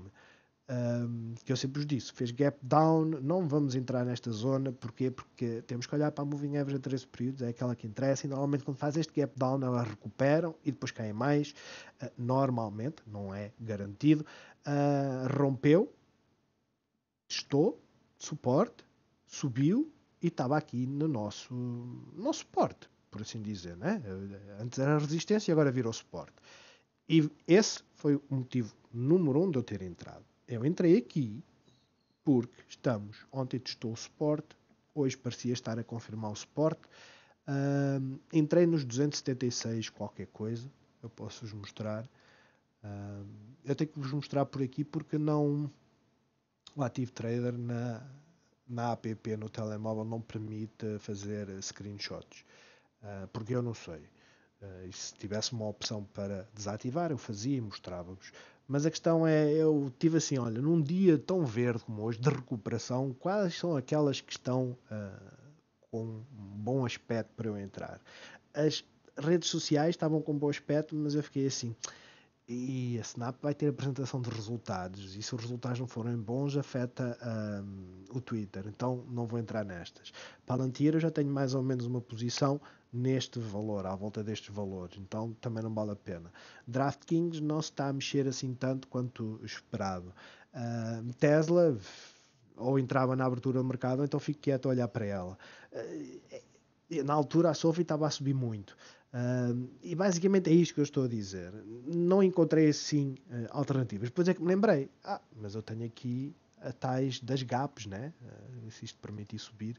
Um, que eu sempre vos disse, fez gap down, não vamos entrar nesta zona, porquê? Porque temos que olhar para a moving average a 13 períodos, é aquela que interessa, e normalmente quando faz este gap down elas recuperam e depois caem mais, uh, normalmente, não é garantido, uh, rompeu, estou, suporte, subiu e estava aqui no nosso, nosso suporte, por assim dizer. Né? Antes era resistência e agora virou suporte. E esse foi o motivo número um de eu ter entrado. Eu entrei aqui porque estamos, ontem testou o suporte, hoje parecia estar a confirmar o suporte. entrei nos 276 qualquer coisa, eu posso vos mostrar. eu tenho que vos mostrar por aqui porque não o Active Trader na, na app no telemóvel não permite fazer screenshots. Uh, porque eu não sei. Uh, e se tivesse uma opção para desativar, eu fazia e mostrava-vos. Mas a questão é, eu tive assim, olha, num dia tão verde como hoje, de recuperação, quais são aquelas que estão uh, com um bom aspecto para eu entrar? As redes sociais estavam com bom aspecto, mas eu fiquei assim, e a Snap vai ter a apresentação de resultados e se os resultados não forem bons afeta um, o Twitter, então não vou entrar nestas. Palantir eu já tenho mais ou menos uma posição neste valor, à volta destes valores, então também não vale a pena. DraftKings não se está a mexer assim tanto quanto esperado. Um, Tesla ou entrava na abertura do mercado, então fico quieto a olhar para ela. Eh, eh, na altura a Sophie estava a subir muito. Uh, e basicamente é isto que eu estou a dizer. Não encontrei assim uh, alternativas. Depois é que me lembrei: ah, mas eu tenho aqui a tais das GAPs, né? Uh, se isto permitir subir.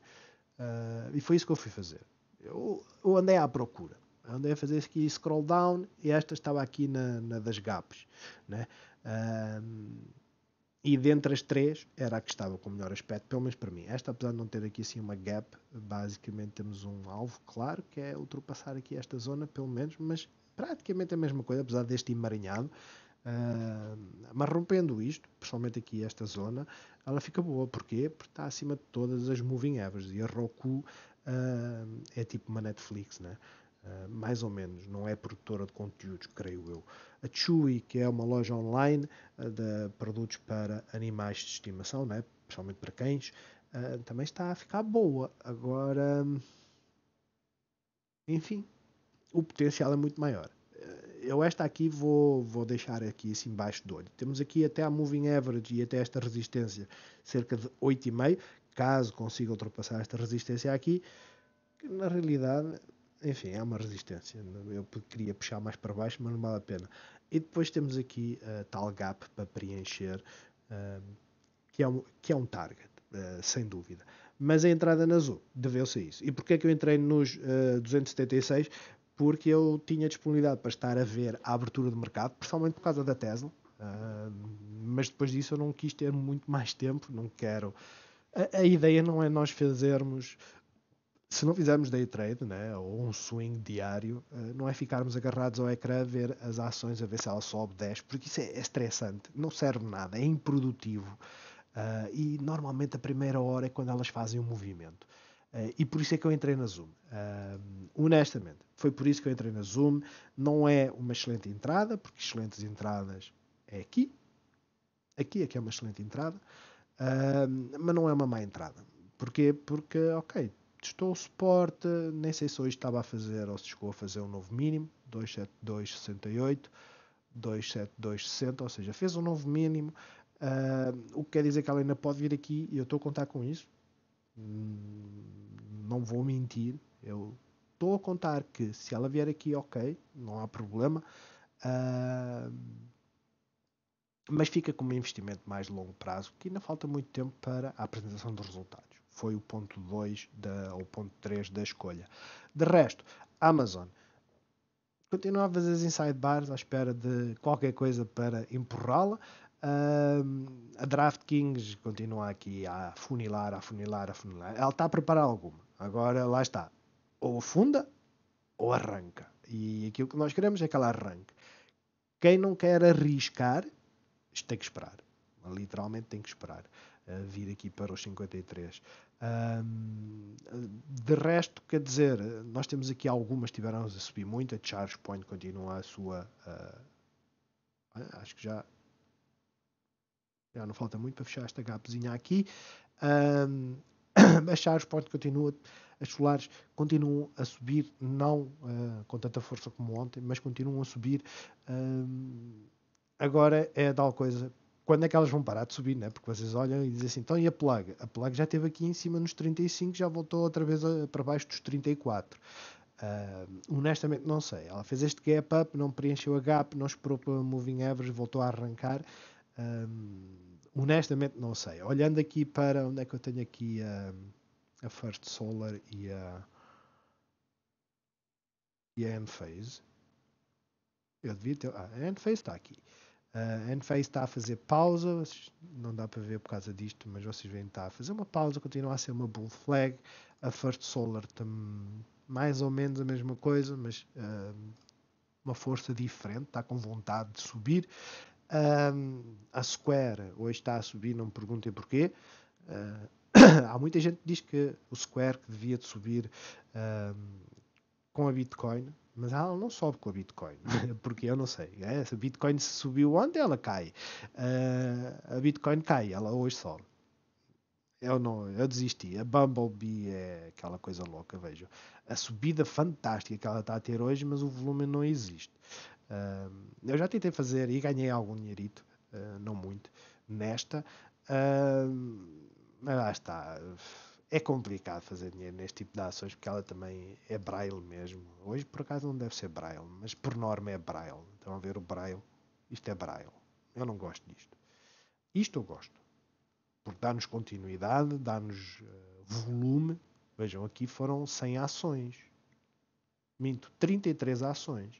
Eh, e foi isso que eu fui fazer. Eu, eu, andei à procura. Andei a fazer aqui scroll down e esta estava aqui na, na das GAPs, né? E dentre as três, era a que estava com o melhor aspecto, pelo menos para mim. Esta, apesar de não ter aqui assim uma gap, basicamente temos um alvo claro, que é ultrapassar aqui esta zona, pelo menos, mas praticamente a mesma coisa, apesar deste emaranhado. Uh, mas rompendo isto, principalmente aqui esta zona, ela fica boa. Porquê? Porque está acima de todas as moving averages. E a Roku uh, é tipo uma Netflix, né? Ah, mais ou menos, não é produtora de conteúdos, creio eu. A Chewy, que é uma loja online ah, de produtos para animais de estimação, né? principalmente para cães, uh, também está a ficar boa. Agora, enfim, o potencial é muito maior. Eu esta aqui vou, vou deixar aqui assim embaixo do olho. Temos aqui até a moving average e até esta resistência cerca de 8,5. Caso consiga ultrapassar esta resistência aqui, que na realidade enfim, é uma resistência. Eu queria puxar mais para baixo, mas não vale a pena. E depois temos aqui uh, tal gap para preencher, uh, que, é um, que é um target, uh, sem dúvida. Mas a entrada na azul deveu-se a isso. E porquê é que eu entrei nos 276? Eh, Porque eu tinha disponibilidade para estar a ver a abertura de mercado, principalmente por causa da Tesla. Ehm, mas depois disso eu não quis ter muito mais tempo, não quero. A, a, ideia não é nós fazermos se não fizermos day trade, né, ou um swing diário, eh, não é ficarmos agarrados ao ecrã a ver as ações, a ver se ela sobe 10, porque isso é, é estressante, não serve nada, é improdutivo. Uh, e normalmente a primeira hora é quando elas fazem o um movimento. Uh, e por isso é que eu entrei na Zoom. Uh, honestamente, foi por isso que eu entrei na Zoom. Não é uma excelente entrada, porque excelentes entradas é aqui. Aqui é que é uma excelente entrada, mas não é uma má entrada. Porquê? Porque, ok, testou o suporte, nem sei se hoje estava a fazer ou se chegou a fazer um novo mínimo, 27268, 27260, ou seja, fez um novo mínimo, uh, o que quer dizer que ela ainda pode vir aqui, e eu estou a contar com isso, hum, não vou mentir, eu estou a contar que se ela vier aqui, ok, não há problema, uh, mas fica como um investimento mais longo prazo, que ainda falta muito tempo para a apresentação dos resultados foi o ponto 2 ou ponto 3 da escolha. De resto, Amazon continua a fazer as inside bars à espera de qualquer coisa para empurrá-la. Uh, a DraftKings continua aqui a funilar, a funilar, a funilar. Ela está a preparar alguma. Agora lá está. Ou afunda ou arranca. E aquilo que nós queremos é que ela arranque. Quem não quer arriscar, tem que esperar. Literalmente tem que esperar vir aqui para os 53. Um, de resto, quer dizer, nós temos aqui algumas tiveram a subir muito, a Charge Point continua a sua. Uh, acho que já. Já não falta muito para fechar esta gapzinha aqui. Um, a Charge Point continua as solares continuam a subir, não uh, com tanta força como ontem, mas continuam a subir. Uh, agora é tal coisa quando é que elas vão parar de subir, né? Porque vocês olham e dizem assim, então e a plaga? A plaga já esteve aqui em cima nos 35, já voltou outra vez para baixo dos 34. Uh, ah, honestamente não sei, ela fez este gap up, não preencheu a gap, não esperou para moving average, voltou a arrancar. Uh, honestamente não sei. Olhando aqui para onde é que eu tenho aqui a, a First Solar e a e a Enphase. Eu devia ter. Ah, a Enphase está aqui. Uh, ah, NFA está a fazer pausa, não dá para ver por causa disto, mas vocês veem está a fazer uma pausa, continua a ser uma bull flag. A First Solar também, mais ou menos a mesma coisa, mas uh, uma força diferente, está com vontade de subir. Uh, a Square hoje está a subir, não me perguntem porquê. Uh, há muita gente que diz que o Square que devia de subir com a Bitcoin, mas ela não sobe com a Bitcoin, porque eu não sei. É, se a Bitcoin subiu ontem, ela cai. Uh, a Bitcoin cai, ela hoje sobe. Eu, não, eu desisti. A Bumblebee é aquela coisa louca, vejo. A subida fantástica que ela está a ter hoje, mas o volume não existe. Uh, eu já tentei fazer e ganhei algum dinheirito, uh, não muito, nesta. mas lá está é complicado fazer dinheiro neste tipo de ações porque ela também é braille mesmo. Hoje por acaso não deve ser braille, mas por norma é braille. Estão a ver o braille? Isto é braille. Eu não gosto disto. Isto eu gosto. Porque dá-nos continuidade, dá-nos eh, volume. Vejam, aqui foram 100 ações. Minto, 33 ações.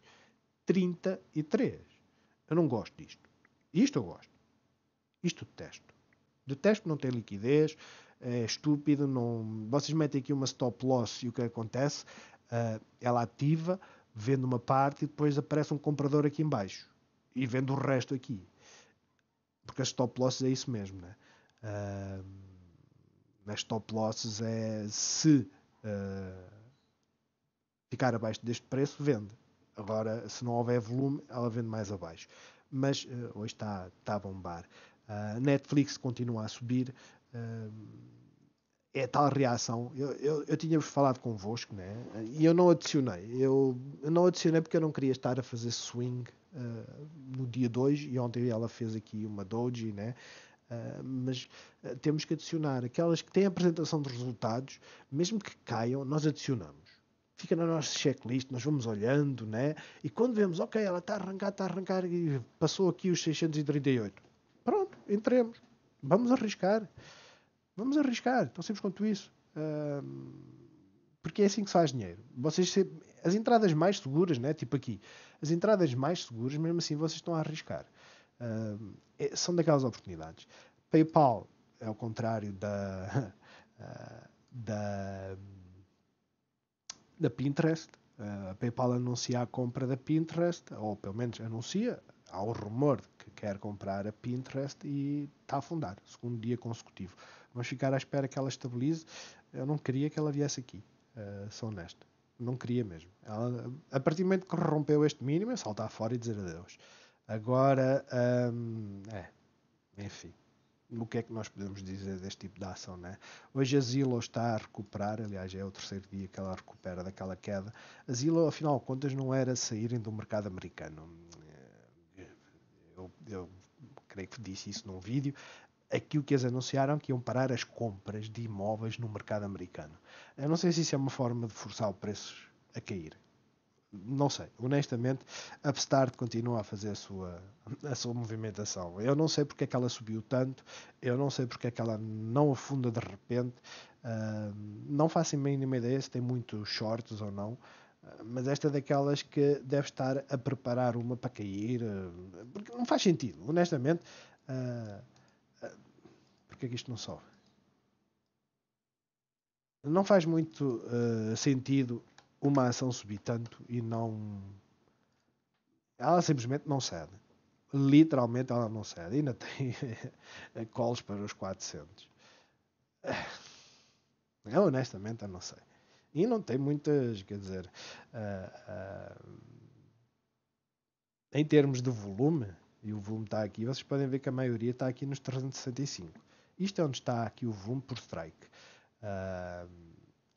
33. Eu não gosto disto. Isto eu gosto. Isto detesto. Detesto não ter liquidez, é estúpido, não... vocês metem aqui uma stop loss e o que acontece? Uh, ela ativa, vende uma parte e depois aparece um comprador aqui embaixo e vende o resto aqui. Porque as stop losses é isso mesmo, né? Uh, as stop losses é se uh, ficar abaixo deste preço, vende. Agora, se não houver volume, ela vende mais abaixo. Mas uh, hoje está, tá a bombar. uh, Netflix continua a subir, é tal reação. Eu, eu, eu tinha-vos falado convosco, né? E eu não adicionei. Eu, eu, não adicionei porque eu não queria estar a fazer swing uh, no dia 2 e ontem ela fez aqui uma doji, né? Uh, mas uh, temos que adicionar aquelas que têm apresentação de resultados, mesmo que caiam, nós adicionamos. Fica na nossa checklist, nós vamos olhando, né? E quando vemos, ok, ela está a arrancar, está a arrancar e passou aqui os 638. Pronto, entremos. Vamos arriscar. Vamos arriscar, tão simples quanto isso. Uh, porque é assim que se faz dinheiro. Vocês as entradas mais seguras, né? tipo aqui, as entradas mais seguras, mesmo assim vocês estão a arriscar. Uh, é, são daquelas oportunidades. PayPal é o contrário da, uh, da, da Pinterest. Ah, a PayPal anuncia a compra da Pinterest, ou pelo menos anuncia, há o rumor de que quer comprar a Pinterest e está a afundar, segundo dia consecutivo. Vamos ficar à espera que ela estabilize. Eu não queria que ela viesse aqui, uh, sou honesto. Não queria mesmo. Ela, a partir do momento que rompeu este mínimo, é saltar fora e dizer adeus. Agora, um, é, enfim o que é que nós podemos dizer deste tipo de ação, né? Hoje a Zillow está a recuperar, aliás, é o terceiro dia que ela recupera daquela queda. A Zillow, afinal de contas, não era saírem do mercado americano. Eu, eu creio que disse isso num vídeo aquilo que eles anunciaram que iam parar as compras de imóveis no mercado americano. Eu não sei se isso é uma forma de forçar o preço a cair. Não sei, honestamente, A Upstart continua a fazer a sua, a sua movimentação. Eu não sei porque é que ela subiu tanto, eu não sei porque é que ela não afunda de repente. Uh, não faço a mínima ideia se tem muitos shorts ou não mas esta é daquelas que deve estar a preparar uma para cair, eh, porque não faz sentido, honestamente. Ah, porque é que isto não sobe? Não faz muito uh, sentido uma ação subir tanto e não. Ela simplesmente não cede. Literalmente ela não cede. Ainda tem calls para os 400. Eu, honestamente, eu não sei. E não tem muitas, quer dizer. Uh, uh, em termos de volume, e o volume está aqui, vocês podem ver que a maioria está aqui nos 365. Isto é onde está aqui o volume por strike, uh,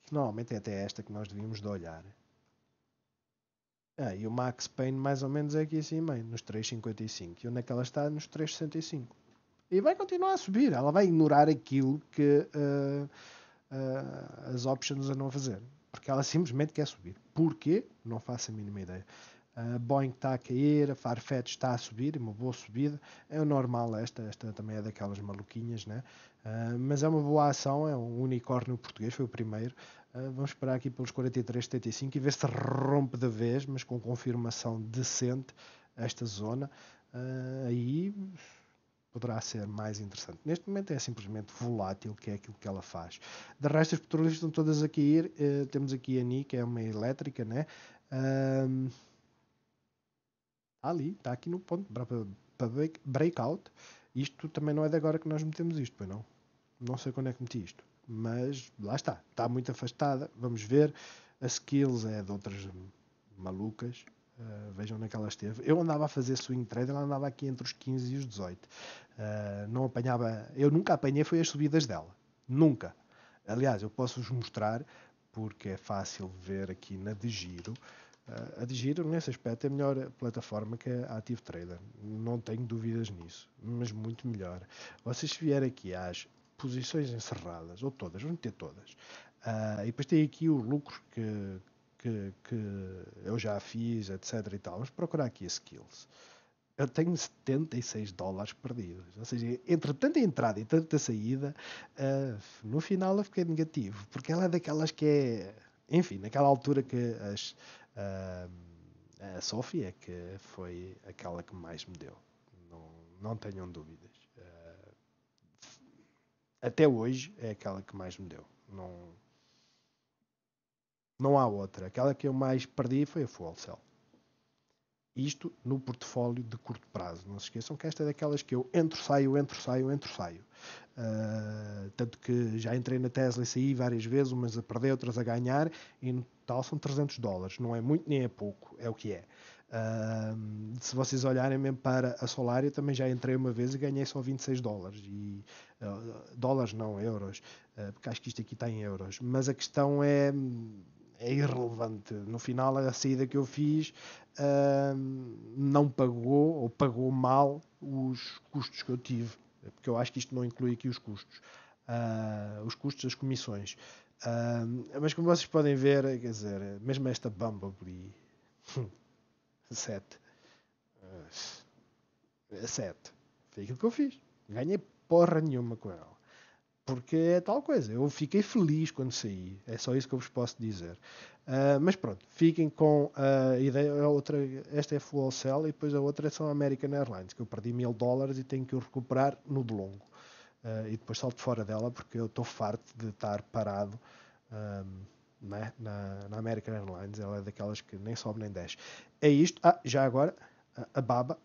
que normalmente é até esta que nós devíamos de olhar. Ah, e o Max Payne mais ou menos é aqui assim, mãe nos 3,55. E onde é que ela está? Nos 3,65. E vai continuar a subir. Ela vai ignorar aquilo que uh, uh, as options andam a fazer. Porque ela simplesmente quer subir. Porquê? Não faço a mínima ideia. A ah, Boeing está a cair, a Farfetch está a subir, uma boa subida. É o normal esta, esta também é daquelas maluquinhas, né? Uh, mas é uma boa ação, é um unicórnio português, foi o primeiro. Uh, vamos esperar aqui pelos 43,75 e ver se rompe da vez, mas com confirmação decente esta zona. aí poderá ser mais interessante. Neste momento é simplesmente volátil, que é aquilo que ela faz. De resto, as petroleiras estão todas a cair. temos aqui a NI, que é uma elétrica, né? ali, está aqui no ponto, para, breakout. Isto também não é de agora que nós metemos isto, pois não? Não sei quando é que meti isto, mas lá está, está muito afastada. Vamos ver. A skills é de outras malucas, Uh, vejam onde é que ela esteve. Eu andava a fazer swing trade, ela andava aqui entre os 15 e os 18. Uh, ah, não apanhava, eu nunca apanhei foi as subidas dela. Nunca. Aliás, eu posso vos mostrar, porque é fácil ver aqui na de giro a Digiro, nesse aspecto é a melhor plataforma que a Active Trader, não tenho dúvidas nisso, mas muito melhor. Vocês se aqui às posições encerradas, ou todas, vão ter todas, uh, e depois tem aqui os lucros que, que, que, eu já fiz, etc e tal, vamos procurar aqui a Skills. Eu tenho 76 dólares perdidos. Ou seja, entre tanta entrada e tanta saída, uh, no final eu fiquei negativo. Porque ela é daquelas que é enfim, naquela altura que as, a Sophie é que foi aquela que mais me deu. Não, não tenham dúvidas. Ah, até hoje é aquela que mais me deu. Não, não há outra. Aquela que eu mais perdi foi a Full Cell. Isto no portfólio de curto prazo. Não se esqueçam que esta é daquelas que eu entro, saio, entro, saio, entro, saio. Uh, tanto que já entrei na Tesla e saí várias vezes, umas a perder, outras a ganhar, e no total são 300 dólares. Não é muito nem é pouco, é o que é. Uh, se vocês olharem mesmo para a Solaria, também já entrei uma vez e ganhei só 26 dólares. E, uh, dólares não, euros, porque acho que isto aqui está em euros. Mas a questão é é irrelevante. No final, a saída que eu fiz uh, não pagou ou pagou mal os custos que eu tive, porque eu acho que isto não inclui aqui os custos, uh, os custos das comissões. Uh, mas como vocês podem ver, eh, quer dizer, eh, mesmo esta Bumblebee 7 7 eh, foi aquilo que eu fiz. Ganhei porra nenhuma com ela porque é tal coisa. Eu fiquei feliz quando saí. É só isso que eu vos posso dizer. Uh, mas pronto, fiquem com a ideia. A outra, esta é Full Cell e depois a outra são a American Airlines, que eu perdi mil dólares e tenho que o recuperar no de longo. Uh, e depois salto fora dela porque eu estou farto de estar parado. Um, ah, né? na, na American Airlines, ela é daquelas que nem sobe nem desce. É isto. Ah, já agora, a, a Baba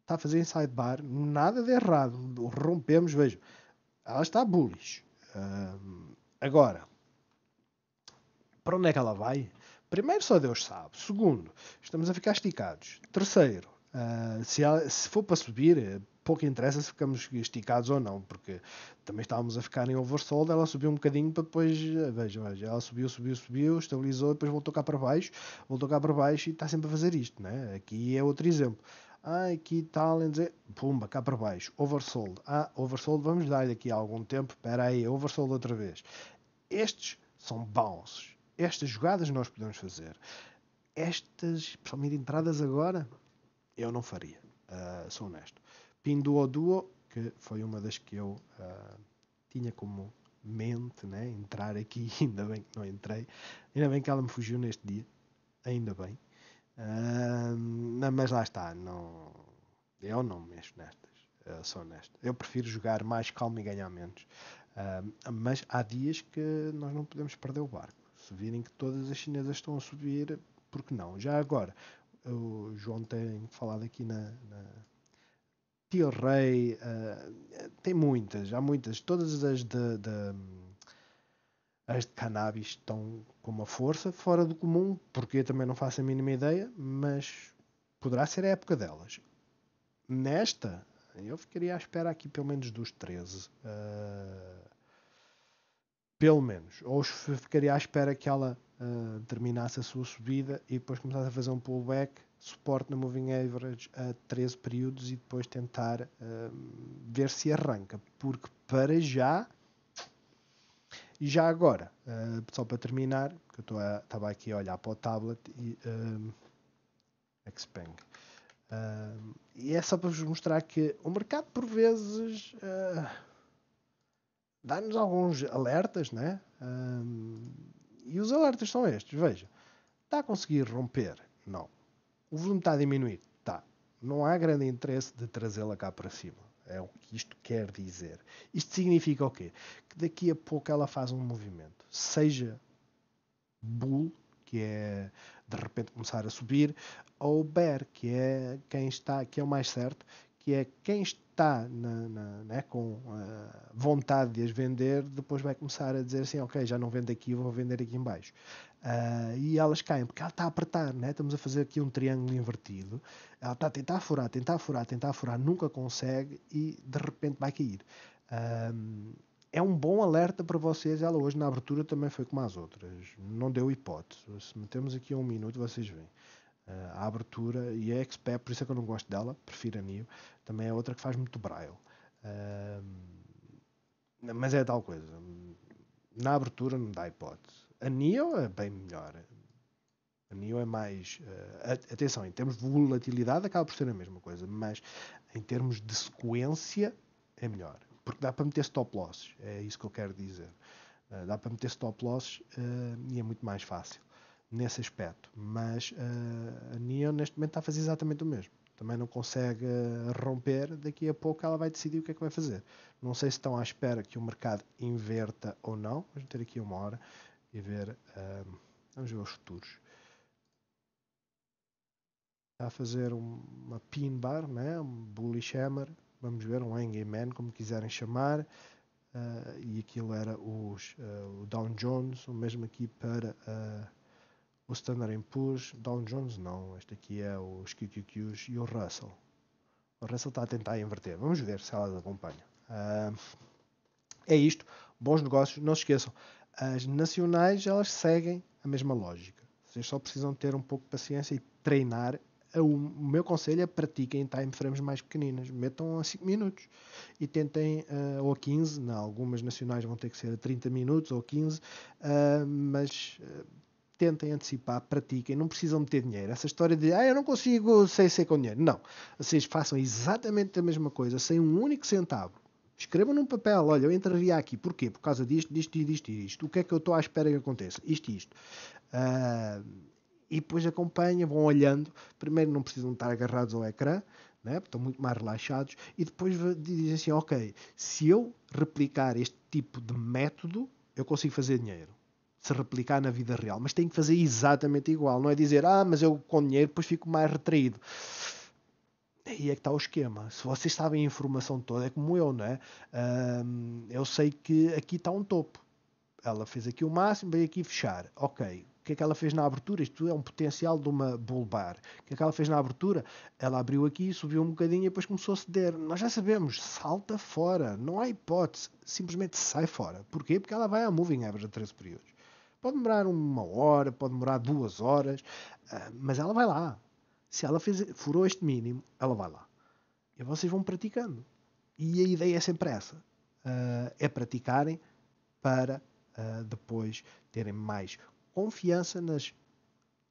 está a fazer inside bar, nada de errado. Rompemos, vejo ela está bullish. agora, para onde é que ela vai? Primeiro, só Deus sabe. Segundo, estamos a ficar esticados. Terceiro, uh, se, ela, se, for para subir, eh, pouco interessa se ficamos esticados ou não, porque também estávamos a ficar em oversold, ela subiu um bocadinho para depois, eh, veja, veja, ela subiu, subiu, subiu, estabilizou, depois voltou cá para baixo, voltou cá para baixo e está sempre a fazer isto, né? Aqui é outro exemplo ai, que talent, pumba, cá para baixo, oversold, ah, oversold, vamos dar-lhe aqui algum tempo, espera aí, oversold outra vez. Estes são bounces, estas jogadas nós podemos fazer. Estas, principalmente entradas agora, eu não faria, uh, sou honesto. Pinduo Duo, que foi uma das que eu uh, tinha como mente, né, entrar aqui, ainda bem que não entrei, ainda bem que ela me fugiu neste dia, ainda bem. Uh, mas lá está, não, eu não me mexo nestas, eu sou honesto. Eu prefiro jogar mais calmo e ganhar menos. Uh, mas há dias que nós não podemos perder o barco. Se virem que todas as chinesas estão a subir, por que não? Já agora, o João tem falado aqui na, na Tio Rei, uh, tem muitas, há muitas, todas as de, de as de cannabis estão com uma força fora do comum, porque eu também não faço a mínima ideia, mas poderá ser a época delas. Nesta, eu ficaria à espera aqui pelo menos dos 13. Uh, ah, pelo menos. Ou ficaria à espera que ela uh, ah, terminasse a sua subida e depois começasse a fazer um pullback, suporte na Moving Average a 13 períodos e depois tentar uh, ver se arranca. Porque para já e já agora, uh, só para terminar, que eu estava aqui a olhar para o tablet e. Um, eh, Xpeng. Eh, e é só para vos mostrar que o mercado por vezes uh, dá-nos alguns alertas, né? e os alertas são estes: veja, está a conseguir romper? Não. O volume está a diminuir? tá Não há grande interesse de trazê-la cá para cima. É o que isto quer dizer. Isto significa o quê? Que daqui a pouco ela faz um movimento, seja bull, que é de repente começar a subir, ou bear, que é quem está, que é o mais certo, que é quem está está na, na, né, com uh, vontade de as vender, depois vai começar a dizer assim, ok, já não vendo aqui, vou vender aqui embaixo. Uh, e elas caem, porque ela está a apertar, né? estamos a fazer aqui um triângulo invertido, ela está a tentar furar, tentar furar, tentar furar, nunca consegue e de repente vai cair. Ah, é um bom alerta para vocês, ela hoje na abertura também foi como as outras, não deu hipótese, se metemos aqui um minuto vocês veem. Uh, a abertura e a é XP, por isso é que eu não gosto dela, prefiro a Nio, também é outra que faz muito braille. Uh, mas é tal coisa. Na abertura não dá hipótese. A Neo é bem melhor. A Neo é mais. Uh, atenção, em termos de volatilidade acaba por ser a mesma coisa, mas em termos de sequência é melhor. Porque dá para meter stop losses, é isso que eu quero dizer. Uh, dá para meter stop losses eh, e é muito mais fácil nesse aspecto. Mas a Neo neste momento está a fazer exatamente o mesmo também não consegue eh, romper, daqui a pouco ela vai decidir o que é que vai fazer. Não sei se estão à espera que o mercado inverta ou não. Vamos ter aqui uma hora e ver. Ehm, vamos ver os futuros. Está a fazer uma pin bar, né? um bullish hammer. Vamos ver, um hangman, como quiserem chamar. Uh, e aquilo era os, uh, o Dow Jones, o mesmo aqui para. Uh, o Standard Poor's, Dow Jones não, este aqui é os QQQs e o Russell. O Russell está a tentar inverter, vamos ver se elas acompanham. Uh, ah, é isto, bons negócios, não se esqueçam, as nacionais elas seguem a mesma lógica, vocês só precisam ter um pouco de paciência e treinar. O meu conselho é pratiquem time frames mais pequeninas, metam a 5 minutos e tentem, uh, ou a 15, não, algumas nacionais vão ter que ser a 30 minutos ou 15, uh, ah, mas tentem antecipar, pratiquem, não precisam meter dinheiro. Essa história de, ah, eu não consigo sem ser com dinheiro. Não. Vocês façam exatamente a mesma coisa, sem um único centavo. Escrevam num papel, olha, eu entraria aqui, porquê? Por causa disto, disto, disto e disto. O que é que eu estou à espera que aconteça? Isto e isto. Uh, e depois acompanham, vão olhando. Primeiro não precisam estar agarrados ao ecrã, né? estão muito mais relaxados. E depois dizem assim, ok, se eu replicar este tipo de método, eu consigo fazer dinheiro se replicar na vida real, mas tem que fazer exatamente igual, não é dizer, ah, mas eu com dinheiro depois fico mais retraído. Aí é que está o esquema. Se vocês sabem a informação toda, é como eu, não é? eu sei que aqui está um topo. Ela fez aqui o máximo, veio aqui fechar. Ok, o que é que ela fez na abertura? Isto é um potencial de uma bulbar. O que é que ela fez na abertura? Ela abriu aqui, subiu um bocadinho e depois começou a ceder. Nós já sabemos, salta fora, não há hipótese, simplesmente sai fora. Porquê? Porque ela vai a moving average a 13 períodos. Pode demorar uma hora, pode demorar duas horas, ah, mas ela vai lá. Se ela fez, furou este mínimo, ela vai lá. E vocês vão praticando. E a ideia é sempre essa: ah, é praticarem para ah, depois terem mais confiança nas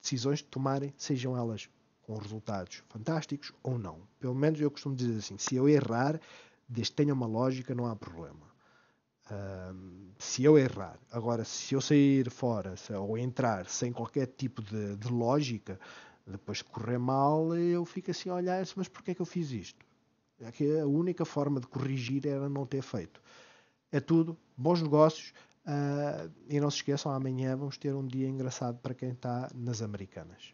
decisões que tomarem, sejam elas com resultados fantásticos ou não. Pelo menos eu costumo dizer assim: se eu errar, desde que tenha uma lógica, não há problema. Um, se eu errar, agora se eu sair fora se, ou entrar sem qualquer tipo de, de lógica, depois de correr mal, eu fico assim a olhar, mas porquê é que eu fiz isto? É que a única forma de corrigir era não ter feito. É tudo, bons negócios uh, e não se esqueçam, amanhã vamos ter um dia engraçado para quem está nas Americanas.